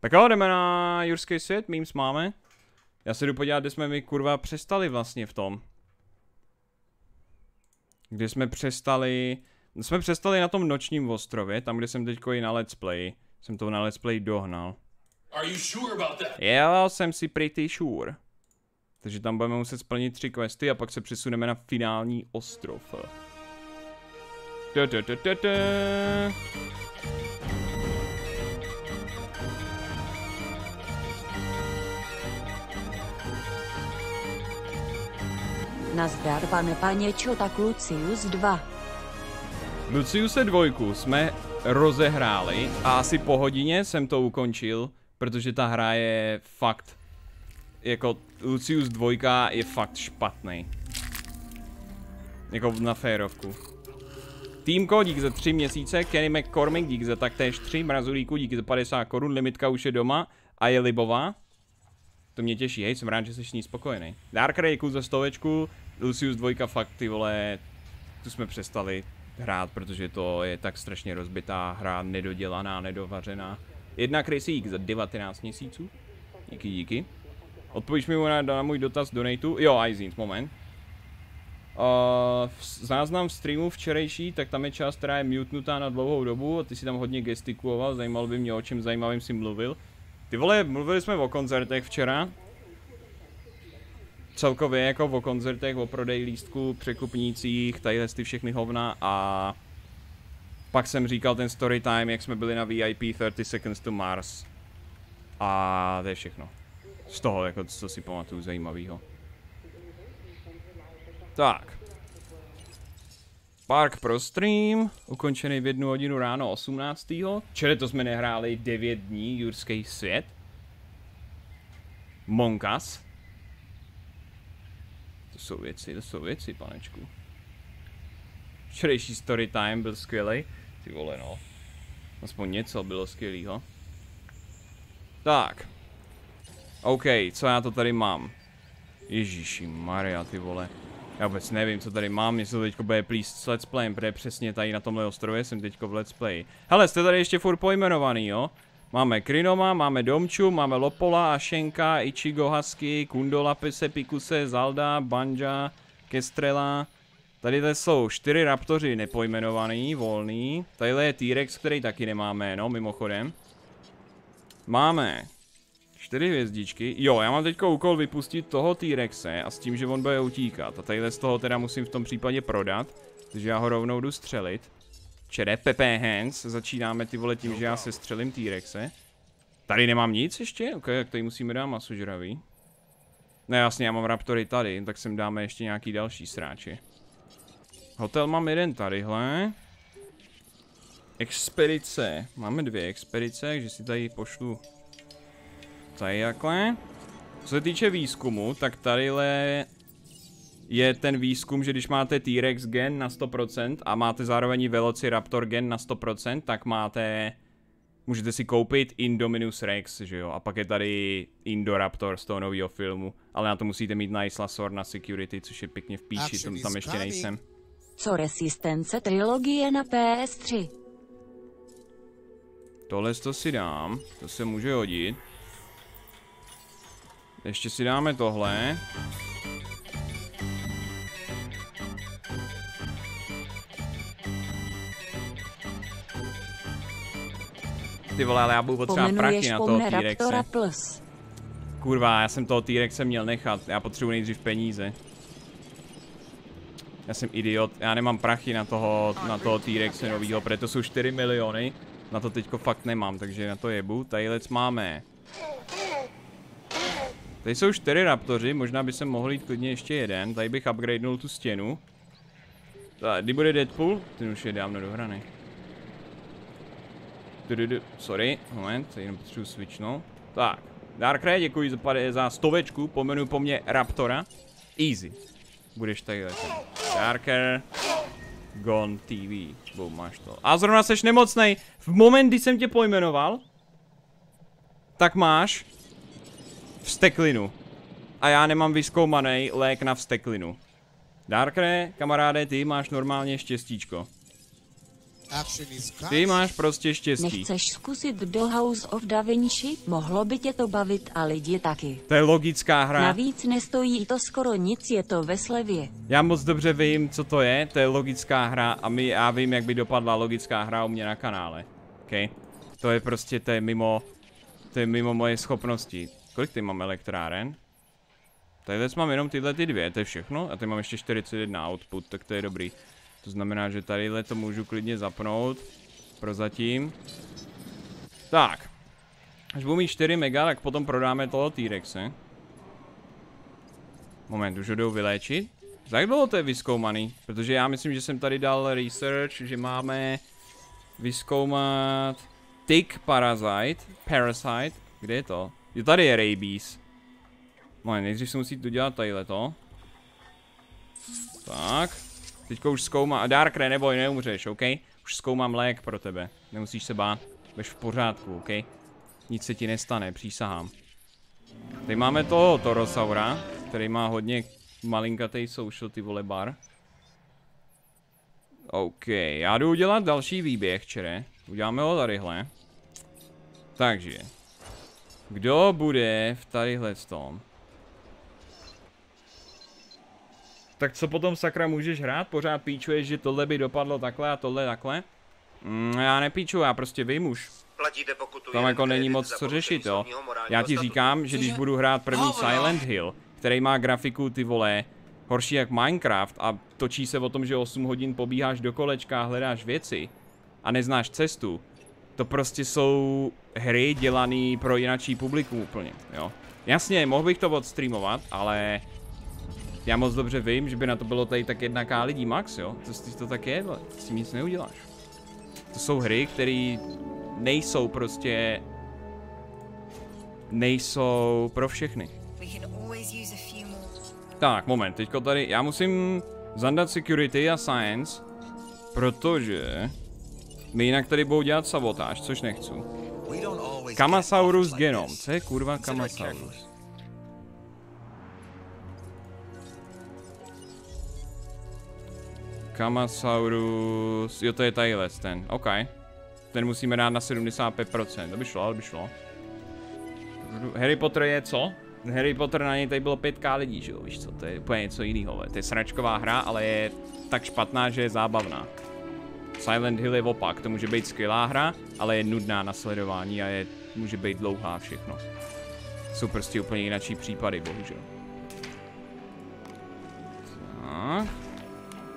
Tak jo, jdeme na Jurský svět, memes máme. Já se jdu podívat, kde jsme my kurva přestali vlastně v tom. Kde jsme přestali... No, jsme přestali na tom nočním ostrově, tam kde jsem teďko i na Let's Play. Jsem to na Let's Play dohnal. Are you sure about that? jsem si pretty sure. Takže tam budeme muset splnit tři questy a pak se přesuneme na finální ostrov. Na da, Nazdar, pane paně tak Lucius 2. Lucius 2 jsme rozehráli a asi po hodině jsem to ukončil, protože ta hra je fakt jako Lucius 2 je fakt špatný. Jako na férovku. Týmko, díky za 3 měsíce, Kenny McCormick dík za taktéž 3, Mrazulíku dík za 50 korun, limitka už je doma a je libová. To mě těší, hej, jsem rád, že jsi s ní spokojený. Dark za stovečku, Lucius 2 fakt ty vole, tu jsme přestali hrát, protože to je tak strašně rozbitá hra, nedodělaná, nedovařená. Jedna díky za 19 měsíců, díky, díky. Odpovíš mi na, na můj dotaz donatu? Jo, iZint, moment. Uh, v, streamu včerejší, tak tam je část, která je mutnutá na dlouhou dobu a ty si tam hodně gestikuloval, zajímalo by mě o čem zajímavým si mluvil. Ty vole, mluvili jsme o koncertech včera. Celkově jako o koncertech, o prodej lístku, překupnících, tadyhle ty všechny hovna a pak jsem říkal ten story time, jak jsme byli na VIP 30 Seconds to Mars. A to je všechno. Z toho, jako co si pamatuju zajímavého. Tak. Park pro stream, ukončený v jednu hodinu ráno 18. Čili to jsme nehráli 9 dní, Jurský svět. Monkas. To jsou věci, to jsou věci, panečku. Včerejší story time byl skvělý. Ty vole no. Aspoň něco bylo skvělého. Tak. OK, co já to tady mám? Ježíši Maria, ty vole. Já vůbec nevím, co tady mám, jestli to teďko bude plíst s Let's Playem, protože přesně tady na tomhle ostrově jsem teďko v Let's Play. Hele, jste tady ještě furt pojmenovaný, jo? Máme Krinoma, máme Domču, máme Lopola, Ašenka, Ichigo Husky, Kundola, Pese, Pikuse, Zalda, Banja, Kestrela. Tady jsou čtyři raptoři nepojmenovaný, volný. Tady je T-Rex, který taky nemáme, no, mimochodem. Máme Čtyři hvězdičky. Jo, já mám teďko úkol vypustit toho T-Rexe a s tím, že on bude utíkat. A tadyhle z toho teda musím v tom případě prodat, takže já ho rovnou jdu střelit. Čere Pepe Hands, začínáme ty vole tím, že já se střelím T-Rexe. Tady nemám nic ještě? Ok, tak tady musíme dát masožravý. Ne, jasně, já mám raptory tady, tak sem dáme ještě nějaký další sráče. Hotel mám jeden tadyhle. Expedice. Máme dvě expedice, takže si tady pošlu tady jakhle. Co se týče výzkumu, tak tady je ten výzkum, že když máte T-Rex gen na 100% a máte zároveň i Velociraptor gen na 100%, tak máte... Můžete si koupit Indominus Rex, že jo? A pak je tady Indoraptor z toho nového filmu. Ale na to musíte mít Nice Sor na security, což je pěkně v píči, tam, tam ještě nejsem. Co resistence trilogie na PS3? Tohle to si dám, to se může hodit. Ještě si dáme tohle. Ty vole, ale já budu potřeba prachy na toho T-Rexe. Kurva, já jsem toho T-Rexe měl nechat. Já potřebuji nejdřív peníze. Já jsem idiot, já nemám prachy na toho, na toho T-Rexe novýho, to jsou 4 miliony. Na to teďko fakt nemám, takže na to jebu. Tadylec máme Tady jsou čtyři raptoři, možná by se mohl jít klidně ještě jeden. Tady bych upgradenul tu stěnu. Kdy bude Deadpool? Ten už je dávno dohraný. sorry, moment, jenom potřebuji switchnout. Tak, Darkrai, děkuji za, za stovečku, pomenuji po mně Raptora. Easy. Budeš takhle. Darker. Gone TV. Bo máš to. A zrovna seš nemocnej. V moment, kdy jsem tě pojmenoval, tak máš Vsteklinu. A já nemám vyskoumaný lék na vsteklinu. Darkre, kamaráde, ty máš normálně štěstíčko. Ty máš prostě štěstí. Nechceš zkusit do House of Da Vinci? Mohlo by tě to bavit a lidi taky. To je logická hra. Navíc nestojí to skoro nic, je to ve slevě. Já moc dobře vím, co to je, to je logická hra a my, já vím, jak by dopadla logická hra u mě na kanále. Okay? To je prostě, to je mimo, to je mimo moje schopnosti. Kolik tady mám elektráren? Tady dnes mám jenom tyhle ty dvě, to je všechno. A tady mám ještě 41 output, tak to je dobrý. To znamená, že tadyhle to můžu klidně zapnout. Prozatím. Tak. Až budu mít 4 mega, tak potom prodáme toho T-Rexe. Moment, už ho jdou vyléčit? Tak bylo to je vyskoumaný? Protože já myslím, že jsem tady dal research, že máme vyskoumat Tick Parasite, Parasite, kde je to? Jo, tady je rabies. No, nejdřív se musí dodělat tady to. Tak. Teďko už zkoumám. A Darkre, neboj, neumřeš, OK? Už zkoumám lék pro tebe. Nemusíš se bát. Beš v pořádku, OK? Nic se ti nestane, přísahám. Tady máme toho Torosaura, který má hodně malinkatej social, ty vole bar. OK, já jdu udělat další výběh, čere. Uděláme ho tadyhle. Takže, kdo bude v tadyhle tom? Tak co potom sakra můžeš hrát? Pořád píčuješ, že tohle by dopadlo takhle a tohle takhle? Mm, já nepíču, já prostě vím už. Tam jako není moc co řešit, jo. Já ti říkám, že když budu hrát první Silent Hill, který má grafiku ty vole, horší jak Minecraft a točí se o tom, že 8 hodin pobíháš do kolečka a hledáš věci a neznáš cestu, to prostě jsou hry dělané pro jináčí publikum úplně, jo. Jasně, mohl bych to odstreamovat, ale já moc dobře vím, že by na to bylo tady tak 1 lidí max, jo. To, to tak je, s tím nic neuděláš. To jsou hry, které nejsou prostě... Nejsou pro všechny. Tak, moment, teďko tady, já musím zandat security a science, protože my jinak tady budou dělat sabotáž, což nechci. Kamasaurus genom. Co je kurva Kamasaurus? Kamasaurus... Jo, to je tadyhle ten. OK. Ten musíme dát na 75%. To by šlo, ale by šlo. Harry Potter je co? Harry Potter na něj tady bylo 5k lidí, že jo, víš co, to je úplně něco jiného, to je sračková hra, ale je tak špatná, že je zábavná. Silent Hill je opak, to může být skvělá hra, ale je nudná na sledování a je, může být dlouhá všechno. Jsou prostě úplně jináčí případy, bohužel. Tak.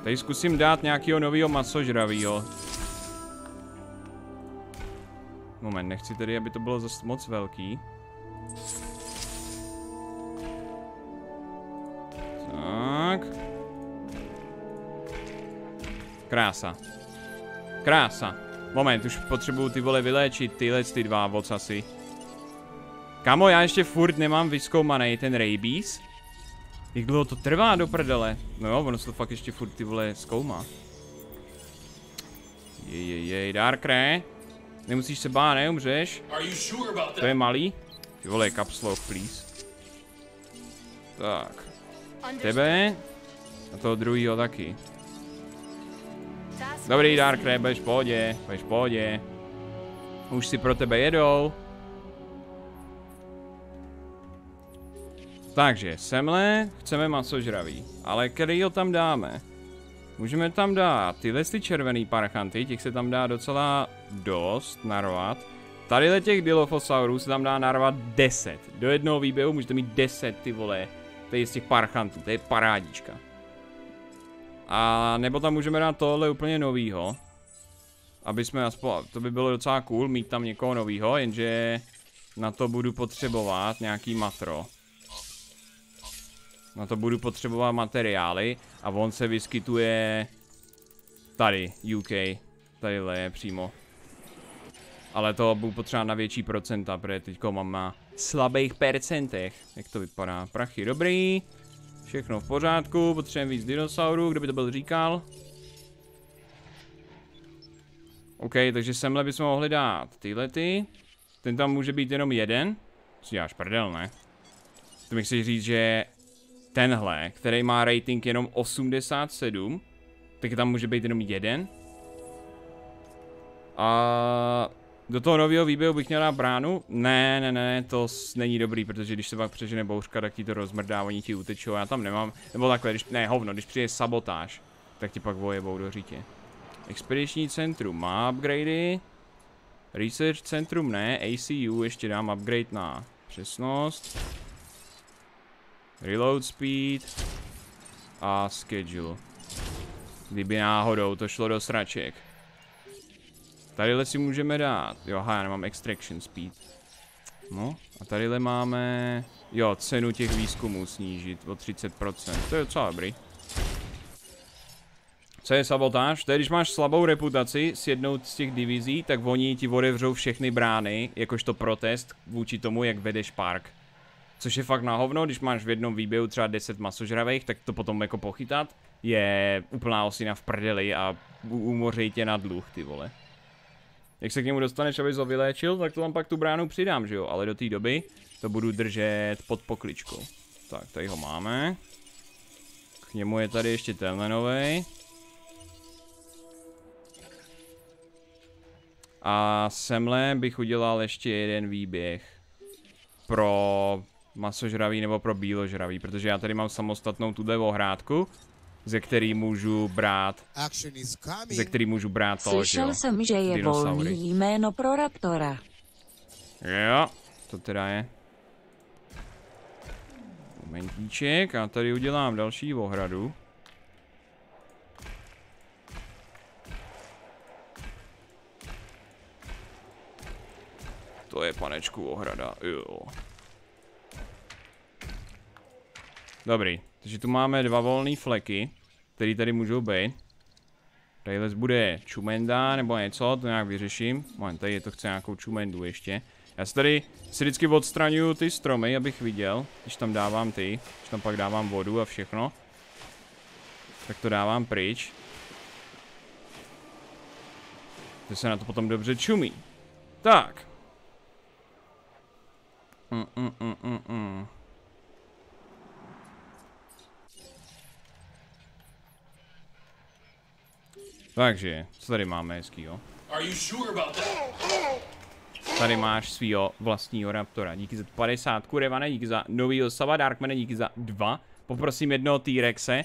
Tady zkusím dát nějakého nového masožravího. Moment, nechci tedy, aby to bylo zase moc velký. Tak. Krása. Krása. Moment, už potřebuju ty vole vyléčit tyhle ty dva vocasy. Kamo, já ještě furt nemám vyskoumaný ten rabies. Jak dlouho to trvá do prdele? No jo, ono se to fakt ještě furt ty vole zkoumá. Jej, jej, jej, Darkre. Nemusíš se bát, neumřeš. To je malý? Ty vole, kapslov, please. Tak. Tebe. A toho druhýho taky. Dobrý, Darkre, budeš v pohodě, budeš v pohodě. Už si pro tebe jedou. Takže, semle, chceme masožraví. Ale který ho tam dáme? Můžeme tam dát tyhle ty červený parchanty, těch se tam dá docela dost narvat. Tady těch dilofosaurů se tam dá narvat 10. Do jednoho výběhu můžete mít 10 ty vole, to je z těch parchantů, to je parádička. A nebo tam můžeme dát tohle úplně novýho. Aby jsme aspoň, to by bylo docela cool mít tam někoho novýho, jenže na to budu potřebovat nějaký matro. Na to budu potřebovat materiály a on se vyskytuje tady, UK. Tadyhle je přímo. Ale to budu potřebovat na větší procenta, protože teďko mám na slabých percentech. Jak to vypadá? Prachy dobrý. Všechno v pořádku, potřebujeme víc dinosaurů, kdo by to byl říkal. OK, takže semhle bychom mohli dát tyhle ty. Ten tam může být jenom jeden. Co děláš prdel, ne? To mi chceš říct, že tenhle, který má rating jenom 87, tak tam může být jenom jeden. A do toho nového výběhu bych měl dát bránu? Ne, ne, ne, to není dobrý, protože když se pak přežene bouřka, tak ti to rozmrdá, oni ti utečou, já tam nemám, nebo takhle, když, ne, hovno, když přijde sabotáž, tak ti pak vojebou do řítě. Expediční centrum má upgradey, research centrum ne, ACU ještě dám upgrade na přesnost, reload speed a schedule. Kdyby náhodou to šlo do sraček. Tadyhle si můžeme dát. Jo, aha, já nemám extraction speed. No, a tadyhle máme... Jo, cenu těch výzkumů snížit o 30%. To je docela dobrý. Co je sabotáž? To je, když máš slabou reputaci s jednou z těch divizí, tak oni ti odevřou všechny brány, jakožto protest vůči tomu, jak vedeš park. Což je fakt na hovno, když máš v jednom výběhu třeba 10 masožravých, tak to potom jako pochytat je úplná osina v prdeli a umořej tě na dluh, ty vole jak se k němu dostaneš, abys ho vyléčil, tak to tam pak tu bránu přidám, že jo? Ale do té doby to budu držet pod pokličkou. Tak, tady ho máme. K němu je tady ještě tenhle novej. A semhle bych udělal ještě jeden výběh. Pro masožravý nebo pro bíložravý, protože já tady mám samostatnou tuhle ohrádku ze který můžu brát, ze který můžu brát to, Slyšel že jo, jsem, že je dinosaury. volný jméno pro raptora. Jo, to teda je. Momentíček a tady udělám další ohradu. To je panečku ohrada, jo. Dobrý, takže tu máme dva volné fleky který tady můžou být. Tadyhle bude čumenda nebo něco, to nějak vyřeším. Moment, tady to chce nějakou čumendu ještě. Já si tady si vždycky odstraňuju ty stromy, abych viděl, když tam dávám ty, když tam pak dávám vodu a všechno. Tak to dávám pryč. To se na to potom dobře čumí. Tak. Mm, mm, mm, mm, mm. Takže, co tady máme hezkýho? Tady máš svýho vlastního Raptora. Díky za 50, kurevane, díky za novýho Sava, Darkmane, díky za dva. Poprosím jednoho T-Rexe.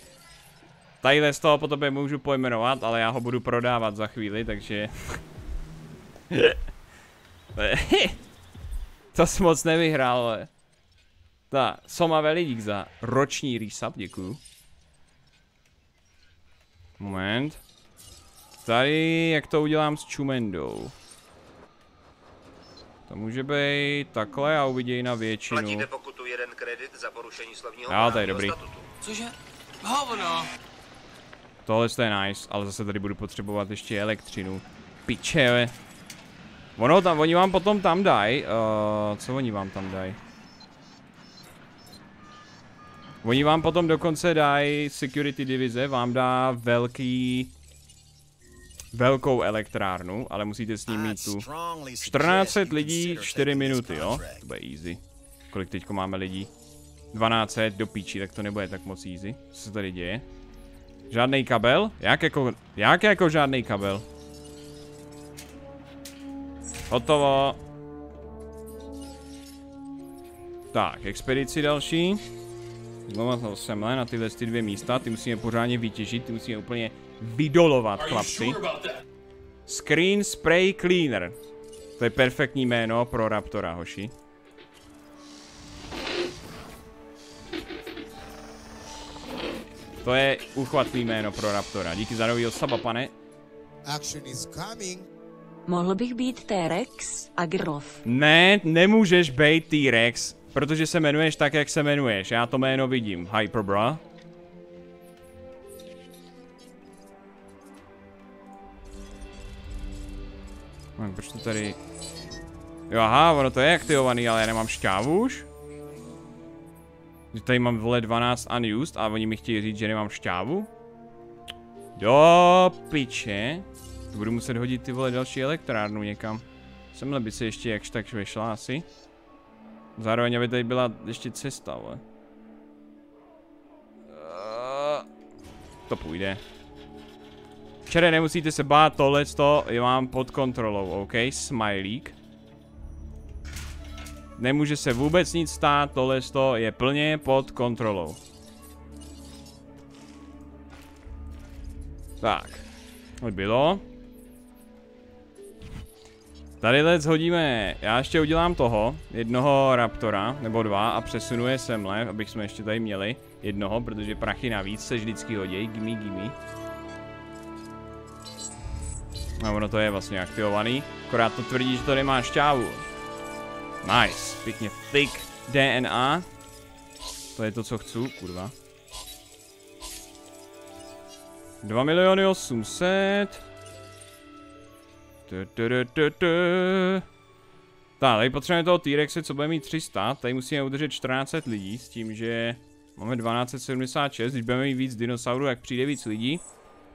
Tadyhle z toho po tobě můžu pojmenovat, ale já ho budu prodávat za chvíli, takže... to jsi moc nevyhrál, ale... Ta Soma Velidík za roční resub, děkuju. Moment. Tady, jak to udělám s čumendou? To může být takhle a uvidějí na většinu. Platíte pokutu jeden kredit za porušení slovního Já, to je dobrý. Statutu. Cože? Hovno! Tohle to je nice, ale zase tady budu potřebovat ještě elektřinu. Piče, je. Ono tam, oni vám potom tam dají. Uh, eh, co oni vám tam dají? Oni vám potom dokonce dají security divize, vám dá velký velkou elektrárnu, ale musíte s ním mít tu 14 lidí, 4 minuty, jo? To bude easy. Kolik teďko máme lidí? 12 do píči, tak to nebude tak moc easy. Co se tady děje? Žádný kabel? Jak jako, jak jako žádný kabel? Hotovo. Tak, expedici další. Zlomil jsem len na tyhle ty dvě místa, ty musíme pořádně vytěžit, ty musíme úplně vydolovat, chlapci. Screen Spray Cleaner. To je perfektní jméno pro Raptora, hoši. To je uchvatný jméno pro Raptora. Díky za novýho saba, pane. Action is coming. Mohl bych být T-Rex a Grof. Ne, nemůžeš být T-Rex Protože se jmenuješ tak, jak se jmenuješ. Já to jméno vidím. Hyperbra. Tak, hm, proč to tady... Jo, aha, ono to je aktivovaný, ale já nemám šťávu už. Tady mám vole 12 unused a oni mi chtějí říct, že nemám šťávu. Do piče. Budu muset hodit ty vole další elektrárnu někam. Semhle by se ještě jakž tak vyšla asi. Zároveň, aby tady byla ještě cesta, ale. Eh, to půjde. Včera nemusíte se bát, tohle to je mám pod kontrolou, OK? Smilík. Nemůže se vůbec nic stát, tohle to je plně pod kontrolou. Tak. bylo? Tady let hodíme, já ještě udělám toho, jednoho raptora, nebo dva a přesunu je semhle, abych jsme ještě tady měli jednoho, protože prachy navíc se vždycky hodí, gimme gimme. A ono to je vlastně aktivovaný, akorát to tvrdí, že to nemá šťávu. Nice, pěkně thick DNA. To je to, co chci, kurva. 2 miliony 800. Tak, tady potřebujeme toho T-Rexe, co bude mít 300. Tady musíme udržet 1400 lidí s tím, že máme 1276. Když budeme mít víc dinosaurů, jak přijde víc lidí.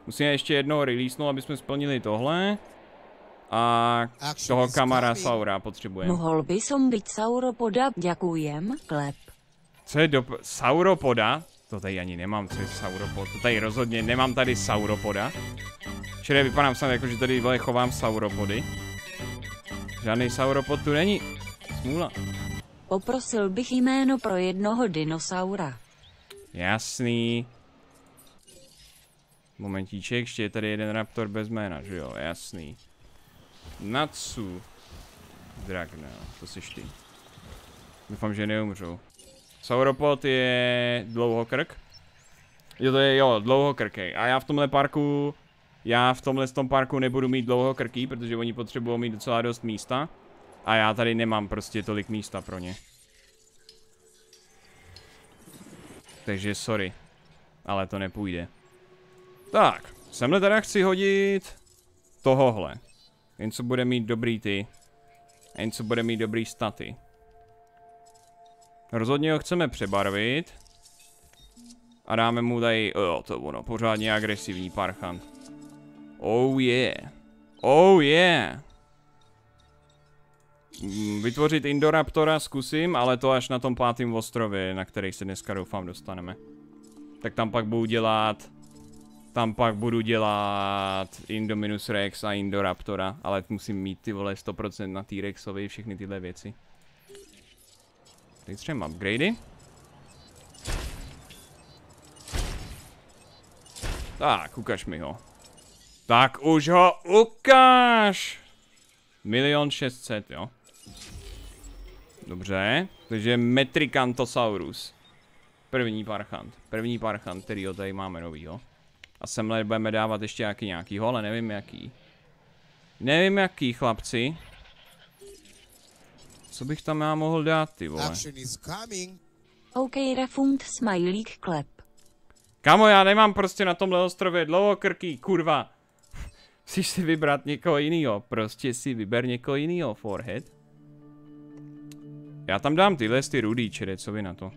Musíme ještě jednou releasenout, aby jsme splnili tohle. A toho kamara Saura potřebujeme. Mohl by som být Sauropoda, děkujem, klep. Co je do... Sauropoda? To tady ani nemám, co je sauropod. To tady rozhodně nemám tady sauropoda. Včera vypadám snad jako, že tady vole chovám sauropody. Žádný sauropod tu není. Smůla. Poprosil bych jméno pro jednoho dinosaura. Jasný. Momentíček, ještě je tady jeden raptor bez jména, že jo, jasný. Natsu. Dragnel, to jsi ty. Doufám, že neumřou. Sauropod je dlouhokrk. Jo, to je, jo, dlouhokrkej. A já v tomhle parku, já v tomhle tom parku nebudu mít dlouhokrký, protože oni potřebují mít docela dost místa. A já tady nemám prostě tolik místa pro ně. Takže sorry. Ale to nepůjde. Tak, semhle teda chci hodit tohohle. Jen co bude mít dobrý ty. Jen co bude mít dobrý staty. Rozhodně ho chceme přebarvit. A dáme mu tady, jo, to ono, pořádně agresivní parchant. Oh yeah. Oh yeah. Mm, vytvořit Indoraptora zkusím, ale to až na tom pátém ostrově, na který se dneska doufám dostaneme. Tak tam pak budu dělat... Tam pak budu dělat Indominus Rex a Indoraptora, ale musím mít ty vole 100% na T-Rexovi všechny tyhle věci. Teď třeba upgradey. Tak, ukaž mi ho. Tak už ho ukáž! Milion šestset, jo. Dobře, takže Metrikantosaurus. První parchant, první parchant, který ho tady máme jo. A semhle budeme dávat ještě nějaký nějaký, ale nevím jaký. Nevím jaký, chlapci. Co bych tam já mohl dát, ty vole? OK, refund, smilík, klep. Kamo, já nemám prostě na tomhle ostrově dlouhokrký, kurva. Musíš si vybrat někoho jiného. Prostě si vyber někoho jiného, forehead. Já tam dám tyhle ty rudý čede, co vy na to?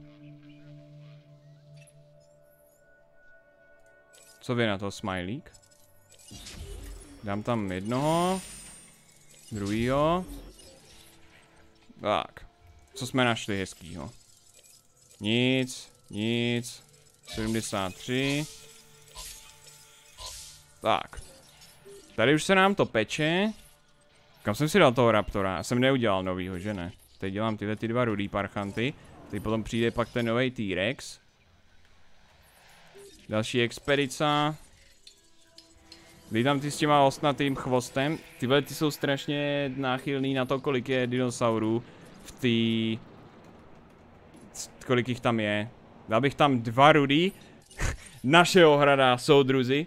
Co vy na to, smilík? Dám tam jednoho. Druhýho. Tak. Co jsme našli hezkýho? Nic, nic. 73. Tak. Tady už se nám to peče. Kam jsem si dal toho raptora? Já jsem neudělal novýho, že ne? Teď dělám tyhle ty dva rudý parchanty. Teď potom přijde pak ten nový T-Rex. Další expedica. Dej tam ty s těma osnatým chvostem. Tyhle ty jsou strašně náchylný na to, kolik je dinosaurů v tý, Kolik jich tam je. Dal bych tam dva rudy. Naše ohrada, soudruzi.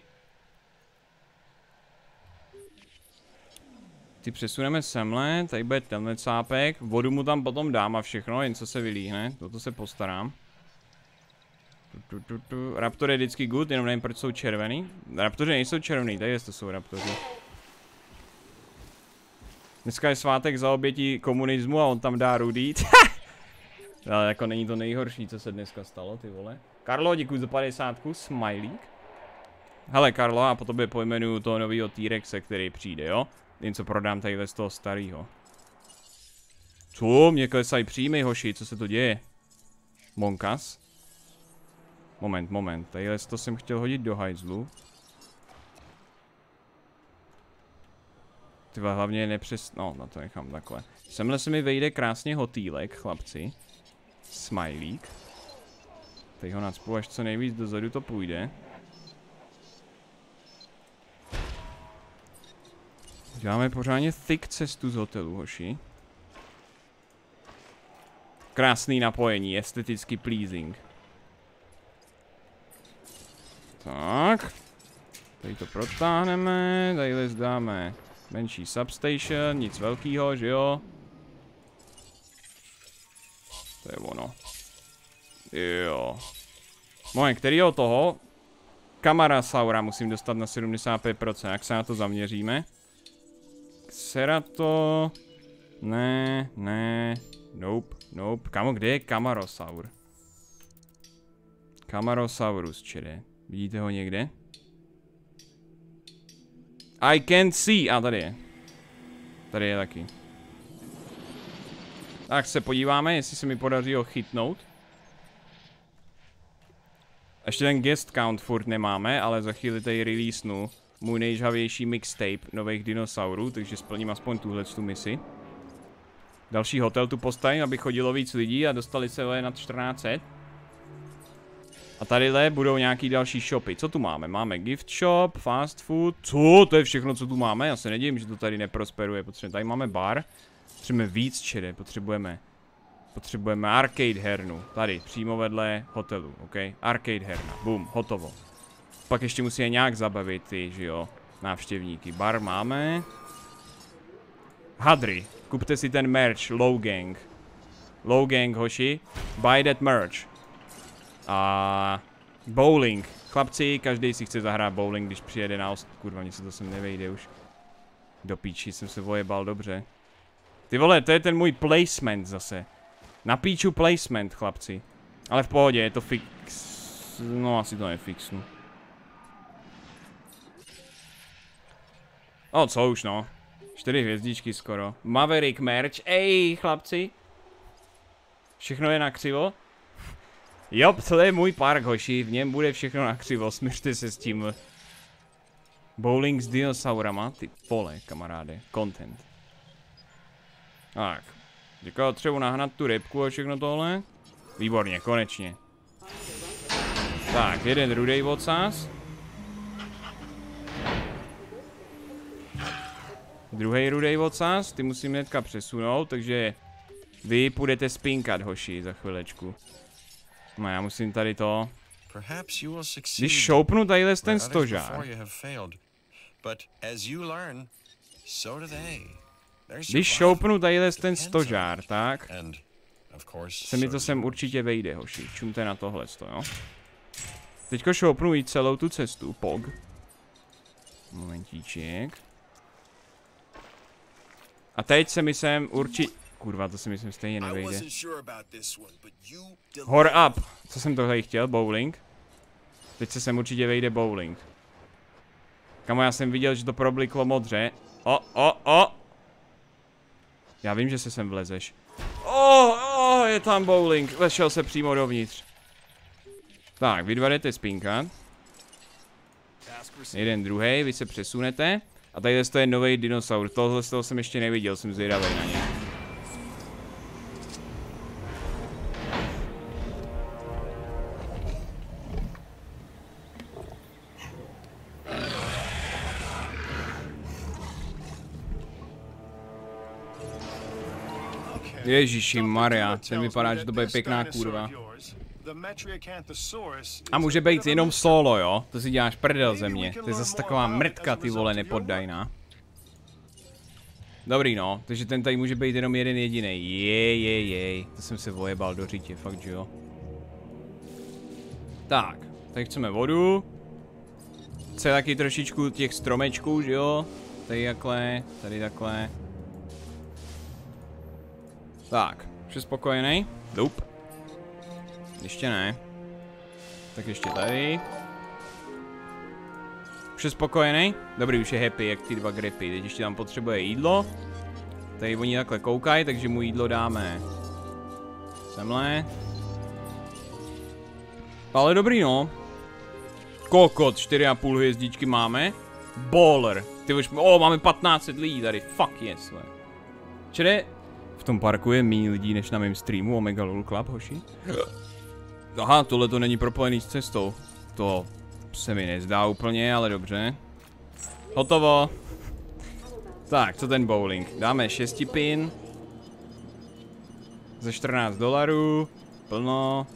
Ty přesuneme semle, tady bude tenhle cápek, vodu mu tam potom dám a všechno, jen co se vylíhne, toto se postarám. Tu, tu, tu. Raptor je vždycky good, jenom nevím, proč jsou červený. Raptoři nejsou červený, tady to jsou raptoři. Dneska je svátek za obětí komunismu a on tam dá rudý. Ale jako není to nejhorší, co se dneska stalo, ty vole. Karlo, děkuji za 50, smajlík. Hele, Karlo, a po tobě pojmenuju toho nového T-Rexe, který přijde, jo? co prodám tady z toho starého. Co? Mě klesají příjmy, hoši, co se to děje? Monkas? Moment, moment, tadyhle to jsem chtěl hodit do hajzlu. Tyva hlavně nepřes... No, na no, to nechám takhle. Semhle se mi vejde krásně hotýlek, chlapci. Smilík. Teď ho nadspu, až co nejvíc dozadu to půjde. Děláme pořádně thick cestu z hotelu, hoši. Krásný napojení, esteticky pleasing. Tak. Tady to protáhneme, tady zdáme menší substation, nic velkýho, že jo? To je ono. Jo. který kterýho toho? Kamara Saura musím dostat na 75%, jak se na to zaměříme? Xerato... Ne, ne, nope, nope. Kamo, kde je Kamarosaur? Kamarosaurus, čili. Vidíte ho někde? I can't see. A tady je. Tady je taky. Tak se podíváme, jestli se mi podaří ho chytnout. Ještě ten guest count furt nemáme, ale za chvíli tady releasenu můj nejžhavější mixtape nových dinosaurů, takže splním aspoň tuhle tu misi. Další hotel tu postavím, aby chodilo víc lidí a dostali se nad 1400. A tady budou nějaký další shopy. Co tu máme? Máme gift shop, fast food. Co? To je všechno, co tu máme? Já se nedivím, že to tady neprosperuje. Potřebujeme. Tady máme bar. Potřebujeme víc čede. Potřebujeme. Potřebujeme arcade hernu. Tady, přímo vedle hotelu. OK? Arcade herna. Boom. hotovo. Pak ještě musíme nějak zabavit ty, že jo, návštěvníky. Bar máme. Hadry. Kupte si ten merch, low gang. Low gang, hoši. Buy that merch. A bowling. Chlapci, každý si chce zahrát bowling, když přijede na ost... Kurva, nic se to sem nevejde už. Do píči jsem se vojebal dobře. Ty vole, to je ten můj placement zase. Na píču placement, chlapci. Ale v pohodě, je to fix... No, asi to nefixnu. O, co už no. Čtyři hvězdičky skoro. Maverick merch, ej, chlapci. Všechno je na křivo. Jo, to je můj park, hoši, v něm bude všechno nakřivo, smířte se s tím. Bowling s dinosaurama, ty pole, kamaráde, content. Tak, říkal, třeba nahnat tu rybku a všechno tohle. Výborně, konečně. Tak, jeden rudej vocas. Druhý rudej vocas, ty musím hnedka přesunout, takže vy půjdete spinkat, hoši, za chvilečku. No já musím tady to. Když šoupnu tadyhle ten stožár. Když šoupnu tadyhle ten stožár, tak se mi to sem určitě vejde, hoši. Čumte na tohle, jo. Teďko šoupnu i celou tu cestu, pog. Momentíček. A teď se mi sem určitě... Kurva, to si myslím stejně nevejde. Hor up! Co jsem tohle chtěl? Bowling? Teď se sem určitě vejde bowling. Kamo, já jsem viděl, že to probliklo modře. O, o, o! Já vím, že se sem vlezeš. O, o, je tam bowling. Vešel se přímo dovnitř. Tak, vy dva jdete spinkat. Jeden druhý, vy se přesunete. A tady to je nový dinosaur. Tohle z toho jsem ještě neviděl, jsem zvědavý na něj. Ježíši Maria, ten vypadá, že to bude pěkná kurva. A může být jenom solo, jo? To si děláš prdel ze mě. To je zase taková mrtka, ty vole, nepoddajná. Dobrý no, takže ten tady může být jenom jeden jediný. Jej, jej, jej. To jsem se vojebal do řítě, fakt že jo. Tak, tady chceme vodu. Chce taky trošičku těch stromečků, že jo? Tady takhle, tady takhle. Tak, je spokojený? Doup. Ještě ne. Tak ještě tady. Už je spokojený? Dobrý, už je happy, jak ty dva grepy. Teď ještě tam potřebuje jídlo. Tady oni takhle koukají, takže mu jídlo dáme. Semle. Ale dobrý no. Kokot, 4,5 hvězdičky máme. Baller. Ty už, o, máme 15 lidí tady, fuck yes, le. Čede, v tom parku je méně lidí než na mém streamu Omega Lul Club, hoši. Aha, tohle to není propojený s cestou. To se mi nezdá úplně, ale dobře. Hotovo. Tak, co ten bowling? Dáme 6 pin. za 14 dolarů. Plno.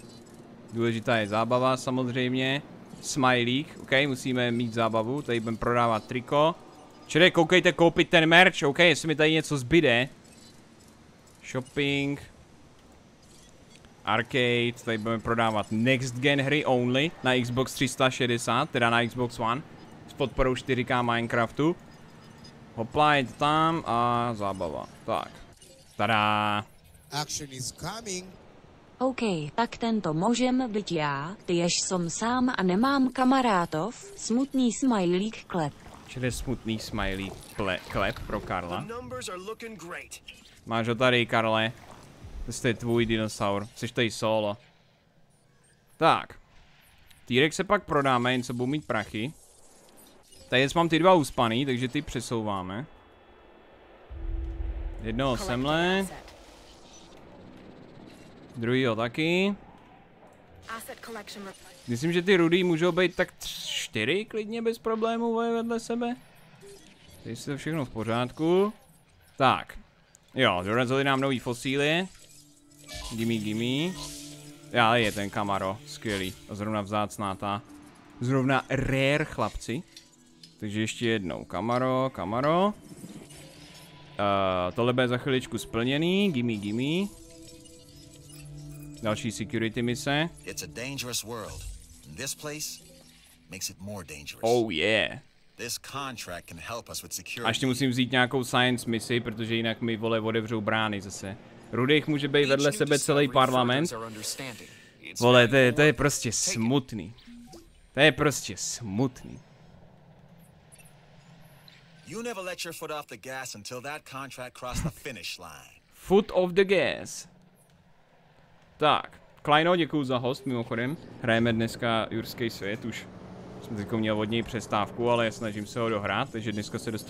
Důležitá je zábava samozřejmě. Smilík, ok, musíme mít zábavu, tady budeme prodávat triko. Čili koukejte koupit ten merch, ok, jestli mi tady něco zbyde, Shopping. Arcade, tady budeme prodávat next gen hry only na Xbox 360, teda na Xbox One s podporou 4K Minecraftu. Hopla, je to tam a zábava. Tak. Tada. Action is coming. OK, tak tento můžem být já, ty jež jsem sám a nemám kamarátov, smutný smajlík klep. Čili smutný smiley ple, klep pro Karla. Máš ho tady, Karle. To je tvůj dinosaur. Jsi tady solo. Tak. Týrek se pak prodáme, jen co budu mít prachy. Tady mám ty dva uspaný, takže ty přesouváme. Jednoho semle. Druhýho taky. Myslím, že ty rudý můžou být tak čtyři klidně bez problémů vedle sebe. Teď se všechno v pořádku. Tak. Jo, dorazili nám nový fosíly. Gimme, gimme. Já je ten Camaro, skvělý. A zrovna vzácná ta. Zrovna rare chlapci. Takže ještě jednou. Camaro, Camaro. Uh, tohle bude za chviličku splněný. Gimme, gimme. Další security mise. It's a dangerous world this place makes it more dangerous. Oh yeah. This contract can help us with security. A ještě musím vzít nějakou science misi, protože jinak mi vole odevřou brány zase. Rudých může být vedle sebe celý parlament. Vole, to je, to je prostě smutný. To je prostě smutný. You never let your foot off the gas until that contract crossed the finish line. Foot off the gas. Tak. Kleino, děkuji za host, mimochodem. Hrajeme dneska Jurský svět, už jsem teďko měl od něj přestávku, ale snažím se ho dohrát, takže dneska se dostaneme.